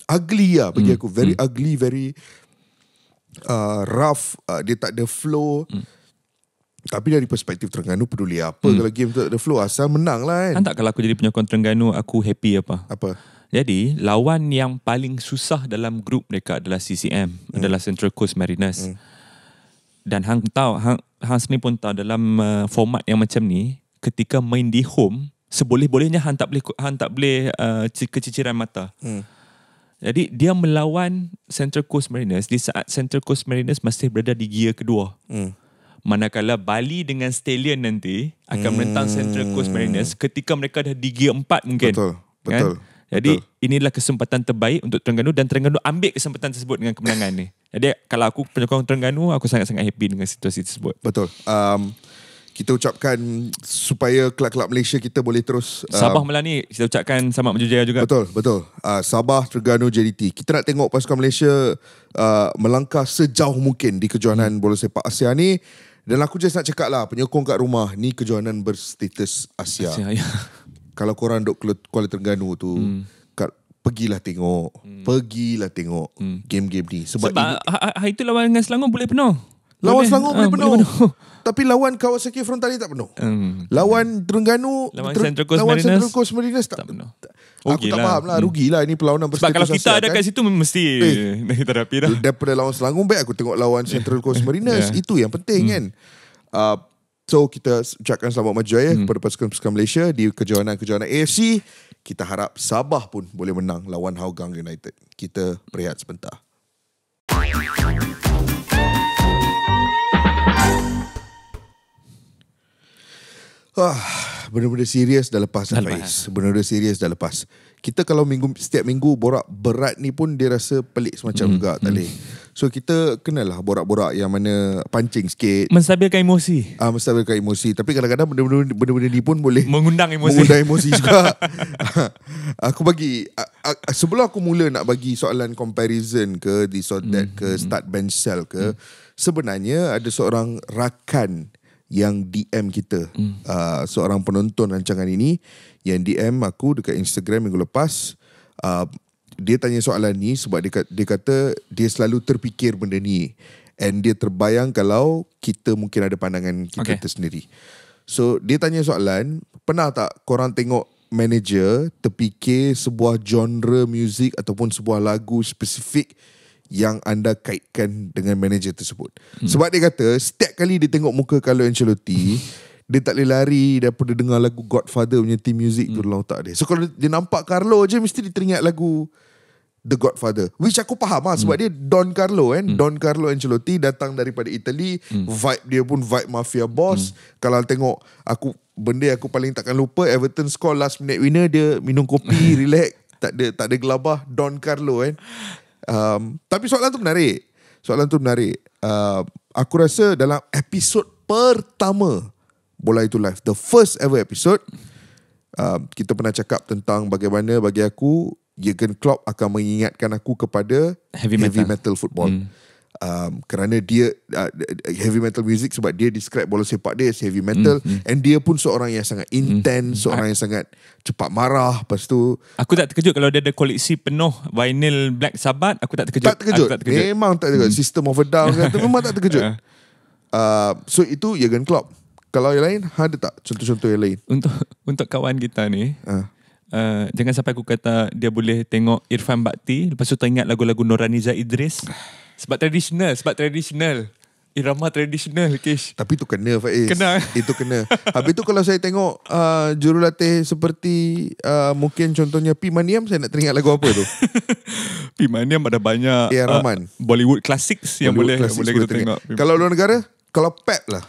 ugly lah bagi hmm. aku very hmm. ugly very uh, rough uh, dia tak ada flow. Hmm. Tapi dari perspektif Terengganu peduli apa hmm. kalau game tu tak ada flow asal menang lah kan. Tak kalau aku jadi penyokong Terengganu aku happy apa? Apa? Jadi lawan yang paling susah dalam grup mereka adalah CCM hmm. adalah Central Coast Mariners. Hmm dan hang tahu hang, hang sendiri pun tahu dalam uh, format yang macam ni ketika main di home seboleh-bolehnya hang tak boleh hang tak boleh uh, keciciran mata. Hmm. Jadi dia melawan Central Coast Mariners di saat Central Coast Mariners masih berada di gear kedua. Hmm. Manakala Bali dengan Stallion nanti akan hmm. menentang Central Coast hmm. Mariners ketika mereka dah di gear empat mungkin. Betul. Kan? Betul. Kan? Jadi Betul. inilah kesempatan terbaik untuk Terengganu dan Terengganu ambil kesempatan tersebut dengan kemenangan ni. Jadi kalau aku penyokong Terengganu, aku sangat-sangat happy dengan situasi tersebut. Betul. Um, kita ucapkan supaya kelab-kelab Malaysia kita boleh terus um, Sabah um, ni kita ucapkan sama maju jaya juga. Betul, betul. Uh, Sabah Terengganu JDT. Kita nak tengok pasukan Malaysia uh, melangkah sejauh mungkin di kejohanan bola sepak Asia ni dan aku just nak cakap lah penyokong kat rumah ni kejohanan berstatus Asia. Asia ya kalau korang duduk Kuala Terengganu tu hmm. kat, Pergilah tengok hmm. Pergilah tengok hmm. Game-game ni Sebab, sebab ini, hari ha, ha, tu lawan dengan Selangor boleh penuh Lawan Selangor uh, boleh, penuh. boleh penuh Tapi lawan Kawasaki Frontale tak penuh hmm. Lawan Terengganu Lawan ter, Central Coast Mariners tak, tak penuh Aku tak faham lah hmm. rugi lah ini perlawanan Sebab kalau kita ada kan. kat situ Mesti eh. Kita dah pira Daripada lawan Selangor Baik aku tengok lawan Central Coast Mariners ya. Itu yang penting hmm. kan ah, So kita ucapkan selamat maju ya hmm. kepada pasukan-pasukan Malaysia di kejohanan-kejohanan AFC. Kita harap Sabah pun boleh menang lawan Hougang United. Kita berehat sebentar. Ah, benar-benar serius dah lepas Faiz. Benar-benar serius dah lepas kita kalau minggu setiap minggu borak berat ni pun dia rasa pelik semacam mm. juga tadi. Mm. So kita kenalah borak-borak yang mana pancing sikit. Menstabilkan emosi. Ah uh, menstabilkan emosi. Tapi kadang-kadang benda-benda benda-benda ni pun boleh mengundang emosi. Mengundang emosi juga. aku bagi sebelum aku mula nak bagi soalan comparison ke this or that mm. ke hmm, hmm. start bench cell ke mm. sebenarnya ada seorang rakan yang DM kita hmm. uh, seorang penonton rancangan ini yang DM aku dekat Instagram minggu lepas uh, dia tanya soalan ni sebab dia, dia kata dia selalu terfikir benda ni and dia terbayang kalau kita mungkin ada pandangan kita okay. tersendiri so dia tanya soalan pernah tak korang tengok manager terfikir sebuah genre muzik ataupun sebuah lagu spesifik yang anda kaitkan dengan manager tersebut. Hmm. Sebab dia kata setiap kali dia tengok muka Carlo Ancelotti, dia tak boleh lari daripada dengar lagu Godfather punya theme music hmm. tu dalam otak dia. So kalau dia nampak Carlo aje mesti dia teringat lagu The Godfather. Which aku faham lah sebab hmm. dia Don Carlo kan. Hmm. Don Carlo Ancelotti datang daripada Italy. Hmm. Vibe dia pun vibe mafia boss. Hmm. Kalau tengok aku benda aku paling takkan lupa Everton score last minute winner dia minum kopi, relax. Tak ada, tak ada gelabah Don Carlo kan. Eh. Um, tapi soalan tu menarik. Soalan tu menarik. Uh, aku rasa dalam episod pertama Bola Itu Live, the first ever episode, um, kita pernah cakap tentang bagaimana bagi aku, Jurgen Klopp akan mengingatkan aku kepada heavy metal, heavy metal football. Hmm um, kerana dia uh, heavy metal music sebab dia describe bola sepak dia heavy metal mm, mm. and dia pun seorang yang sangat hmm, hmm. intense mm, seorang I, yang sangat cepat marah lepas tu aku tak terkejut kalau dia ada koleksi penuh vinyl black sabbath aku tak terkejut tak terkejut, tak terkejut. memang tak terkejut mm. system of a down kata, memang tak terkejut uh. uh, so itu Jurgen Klopp kalau yang lain ha, ada tak contoh-contoh yang lain untuk untuk kawan kita ni uh. Uh, jangan sampai aku kata dia boleh tengok Irfan Bakti lepas tu teringat lagu-lagu Noraniza Idris Sebab tradisional, Sebab tradisional, Irama tradisional, Kish. Tapi itu kena Faiz Kena Itu kena Habis itu kalau saya tengok uh, Jurulatih seperti uh, Mungkin contohnya P. Maniam Saya nak teringat lagu apa tu P. Maniam ada banyak Ya uh, Bollywood classics Yang Bollywood boleh, classics boleh kita tengok. tengok Kalau luar negara Kalau Pep lah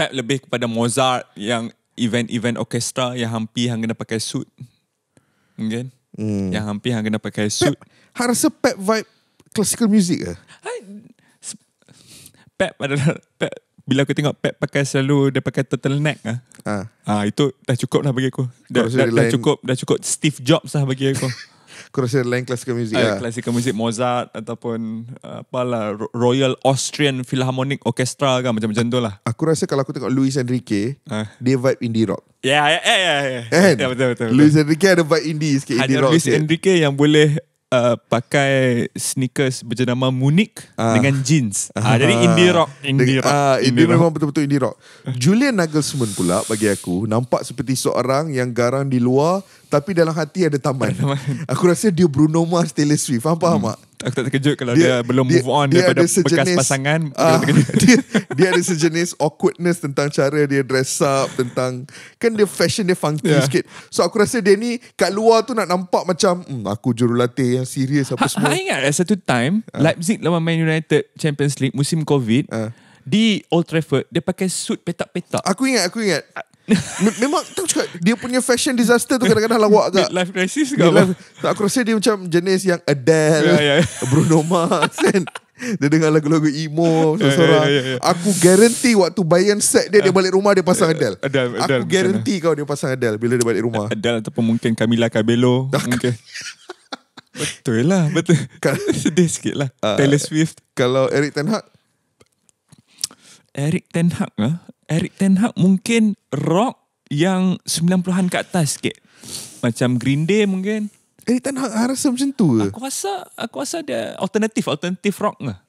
Pep lebih kepada Mozart Yang event-event orkestra Yang hampir Yang kena pakai suit Mungkin hmm. Yang hampir Yang kena pakai suit Pep Harus Pep vibe classical music ke? Pep adalah Pep bila aku tengok Pep pakai selalu dia pakai neck ah. Ha. Ah ha, itu dah cukup lah bagi aku. Dah, dah, dah, cukup dah cukup Steve Jobs lah bagi aku. Kau rasa lain classical music uh, Classical music Mozart ataupun uh, lah Royal Austrian Philharmonic Orchestra kan macam-macam tu lah. Aku rasa kalau aku tengok Luis Enrique, uh. dia vibe indie rock. Ya, ya, ya. Ya, betul-betul. Ya. Kan? Luis Enrique ada vibe indie sikit. indie Luis rock Luis Enrique yang boleh uh, pakai sneakers berjenama Munich uh. dengan jeans. Uh. Uh, jadi indie rock, indie Deng, rock. Uh, indie indie rock. memang betul-betul indie rock. Julian Nagelsmann pula bagi aku nampak seperti seorang yang garang di luar tapi dalam hati ada taman. Ada taman. Aku rasa dia Bruno Mars, Taylor Swift. Faham tak, hmm. Mak? Aku tak terkejut kalau dia, dia belum dia, move on dia daripada ada sejenis, bekas pasangan. Uh, dia, dia ada sejenis awkwardness tentang cara dia dress up, tentang... Kan dia fashion dia funky yeah. sikit. So aku rasa dia ni kat luar tu nak nampak macam hmm, aku jurulatih yang serius apa ha, ha semua. Ha, ingat satu time, uh. Leipzig lawan Man United Champions League musim COVID... Uh di Old Trafford dia pakai suit petak-petak. Aku ingat, aku ingat. Memang tak cakap Dia punya fashion disaster tu Kadang-kadang lawak kat Life crisis ke apa tak, Aku rasa dia macam Jenis yang Adele yeah, yeah, yeah. Bruno Mars kan? Dia dengar lagu-lagu emo ya, ya, ya, Seseorang yeah, yeah, yeah, yeah. Aku guarantee Waktu Bayern set dia Dia balik rumah Dia pasang Adele, Adele, Adele Aku guarantee kau Dia pasang Adele Bila dia balik rumah Adele ataupun mungkin Camila Cabello Mungkin Betul lah Betul Sedih sikit lah uh, Taylor Swift Kalau Eric Ten Hag Eric Ten Hag lah. Eric Ten Hag mungkin rock yang 90-an ke atas sikit. Macam Green Day mungkin. Eric Ten Hag rasa macam tu ke? Ah. Aku rasa, aku rasa dia alternatif, alternatif rock lah.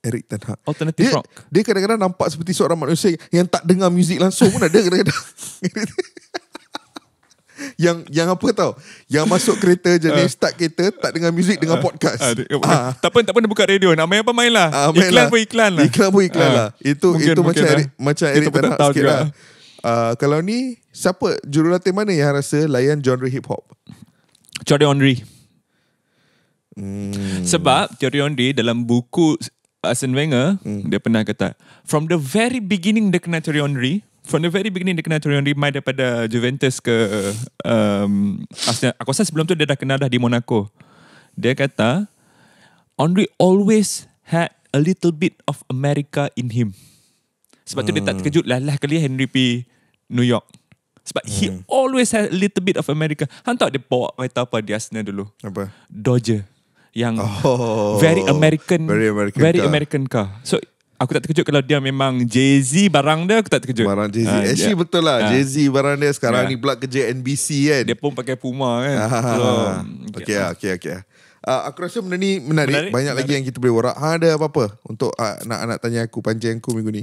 Eric Ten Hag. Alternatif rock. Dia kadang-kadang nampak seperti seorang manusia yang tak dengar muzik langsung pun ada kadang-kadang. yang yang apa tau yang masuk kereta je ni ah. start kereta tak dengar muzik dengan ah. podcast ah, tak pun tak pun buka radio nak main apa main lah iklan pun iklan lah iklan pun iklan lah itu itu macam lah. macam Eric tak tahu sikit lah kalau ni siapa jurulatih mana yang rasa layan genre hip hop Jordi Henry hmm. sebab Jordi Henry dalam buku Arsene Wenger hmm. dia pernah kata from the very beginning dia kenal Jordi Henry from the very beginning dia kenal Tony Henry daripada Juventus ke um, Arsenal. Aku rasa sebelum tu dia dah kenal dah di Monaco. Dia kata, Henry always had a little bit of America in him. Sebab hmm. tu dia tak hmm. terkejut lah lah kali Henry P. New York. Sebab hmm. he always had a little bit of America. Han tak dia bawa kereta apa di Arsenal dulu? Apa? Dodger. Yang oh, very American. Very American, very American car. American car. So Aku tak terkejut kalau dia memang Jay-Z barang dia aku tak terkejut. Barang Jay-Z. Ha, Actually yeah. betul lah. Ha. Jay-Z barang dia sekarang yeah. ni pula kerja NBC kan. Dia pun pakai Puma kan. Ah, ha. So, ha, ha. um, okay, okay, okay. okay uh, aku rasa benda ni menarik, menarik? banyak menarik. lagi yang kita boleh warak. Ha ada apa-apa untuk uh, nak nak tanya aku panjang aku minggu ni?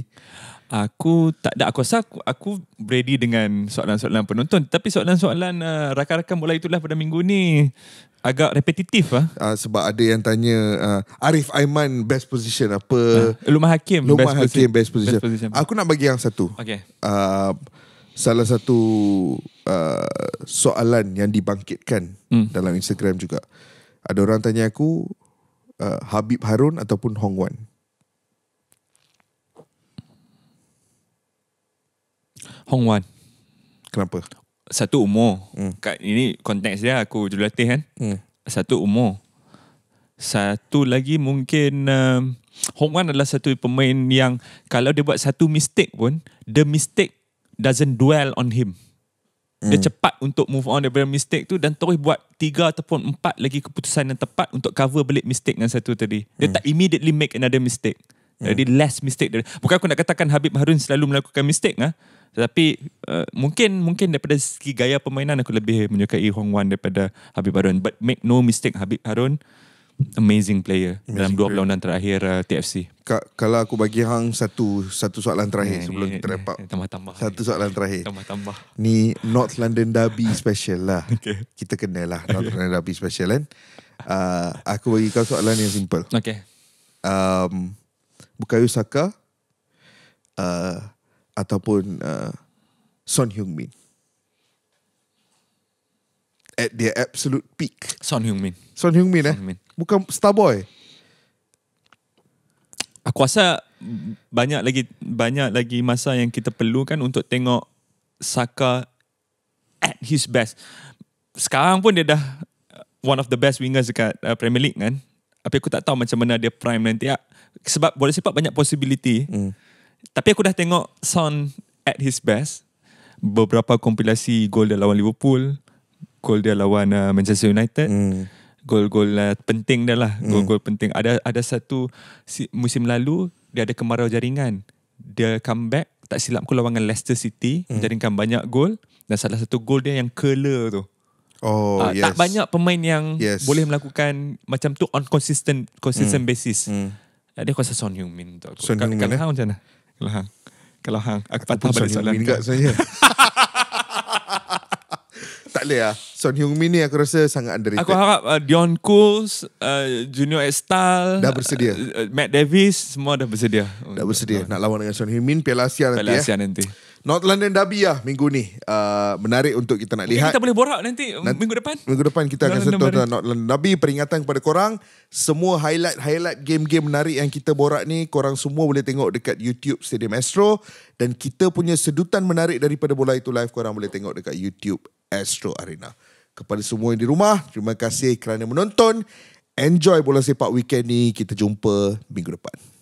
Aku tak ada aku rasa aku, aku ready dengan soalan-soalan penonton tapi soalan-soalan uh, rakan-rakan bola itulah pada minggu ni agak repetitif ah uh, sebab ada yang tanya uh, Arif Aiman best position apa uh, Luma Hakim, Luma best, Hakim posi- best position, best position aku nak bagi yang satu okey uh, salah satu uh, soalan yang dibangkitkan hmm. dalam Instagram juga ada orang tanya aku uh, Habib Harun ataupun Hong Wan. Hong Wan. Kenapa? Satu umur. Hmm. Kat ini konteks dia aku jurulatih kan. Hmm. Satu umur. Satu lagi mungkin um, Hong Wan adalah satu pemain yang kalau dia buat satu mistake pun the mistake doesn't dwell on him mm. dia hmm. cepat untuk move on daripada mistake tu dan terus buat tiga ataupun empat lagi keputusan yang tepat untuk cover balik mistake yang satu tadi. Dia hmm. tak immediately make another mistake. Mm. Jadi less mistake. Dari, bukan aku nak katakan Habib Harun selalu melakukan mistake lah. Tetapi uh, mungkin mungkin daripada segi gaya permainan aku lebih menyukai Hong Wan daripada Habib Harun. But make no mistake Habib Harun amazing player amazing dalam dua perlawanan terakhir uh, TFC. Ka, kalau aku bagi hang satu satu soalan terakhir yeah, sebelum kita tambah-tambah. Satu ni. soalan terakhir. Tambah-tambah. Ni North London Derby special lah. Okay. Kita kenal lah North London Derby special kan. Uh, aku bagi kau soalan yang simple. Okey. Um Bukayo Saka uh, ataupun uh, Son Heung-min at their absolute peak. Son Heung-min. Son Heung-min eh? Heung-min. Bukan Starboy. Aku rasa banyak lagi banyak lagi masa yang kita perlukan untuk tengok Saka at his best. Sekarang pun dia dah uh, one of the best wingers dekat uh, Premier League kan. Tapi aku tak tahu macam mana dia prime nanti. Ya. Sebab boleh sepak banyak possibility. Hmm. Tapi aku dah tengok Son at his best. Beberapa kompilasi gol dia lawan Liverpool gol dia lawan uh, Manchester United. Hmm. Gol-gol uh, penting dia lah. Hmm. Gol-gol penting. Ada ada satu si, musim lalu dia ada kemarau jaringan. Dia comeback tak silap aku lawan Leicester City hmm. jaringkan banyak gol dan salah satu gol dia yang kele tu. Oh, uh, yes. Tak banyak pemain yang yes. boleh melakukan macam tu on consistent consistent hmm. basis. Hmm. Ada ah, kuasa Son Heung-min tu. Son Heung-min kalau, kalau, eh? kalau Hang Kalau Hang. Aku, aku patah balik soalan. Aku pun Son Heung-min sebenarnya. tak boleh lah. Son Hyung min ni aku rasa sangat underrated. Aku harap uh, Dion Cools, uh, Junior Estal. Dah bersedia. Uh, uh, Matt Davis, semua dah bersedia. Dah bersedia. Nak lawan dengan Son Hyung min Piala Asia nanti. Piala eh. Asia nanti. ya nanti. London Derby lah minggu ni. Uh, menarik untuk kita nak lihat. Kita boleh borak nanti minggu depan. Minggu depan kita akan sentuh tentang North London Derby. Peringatan kepada korang. Semua highlight-highlight game-game menarik yang kita borak ni. Korang semua boleh tengok dekat YouTube Stadium Astro. Dan kita punya sedutan menarik daripada bola itu live. Korang boleh tengok dekat YouTube Astro Arena. Kepada semua yang di rumah, terima kasih kerana menonton. Enjoy bola sepak weekend ni. Kita jumpa minggu depan.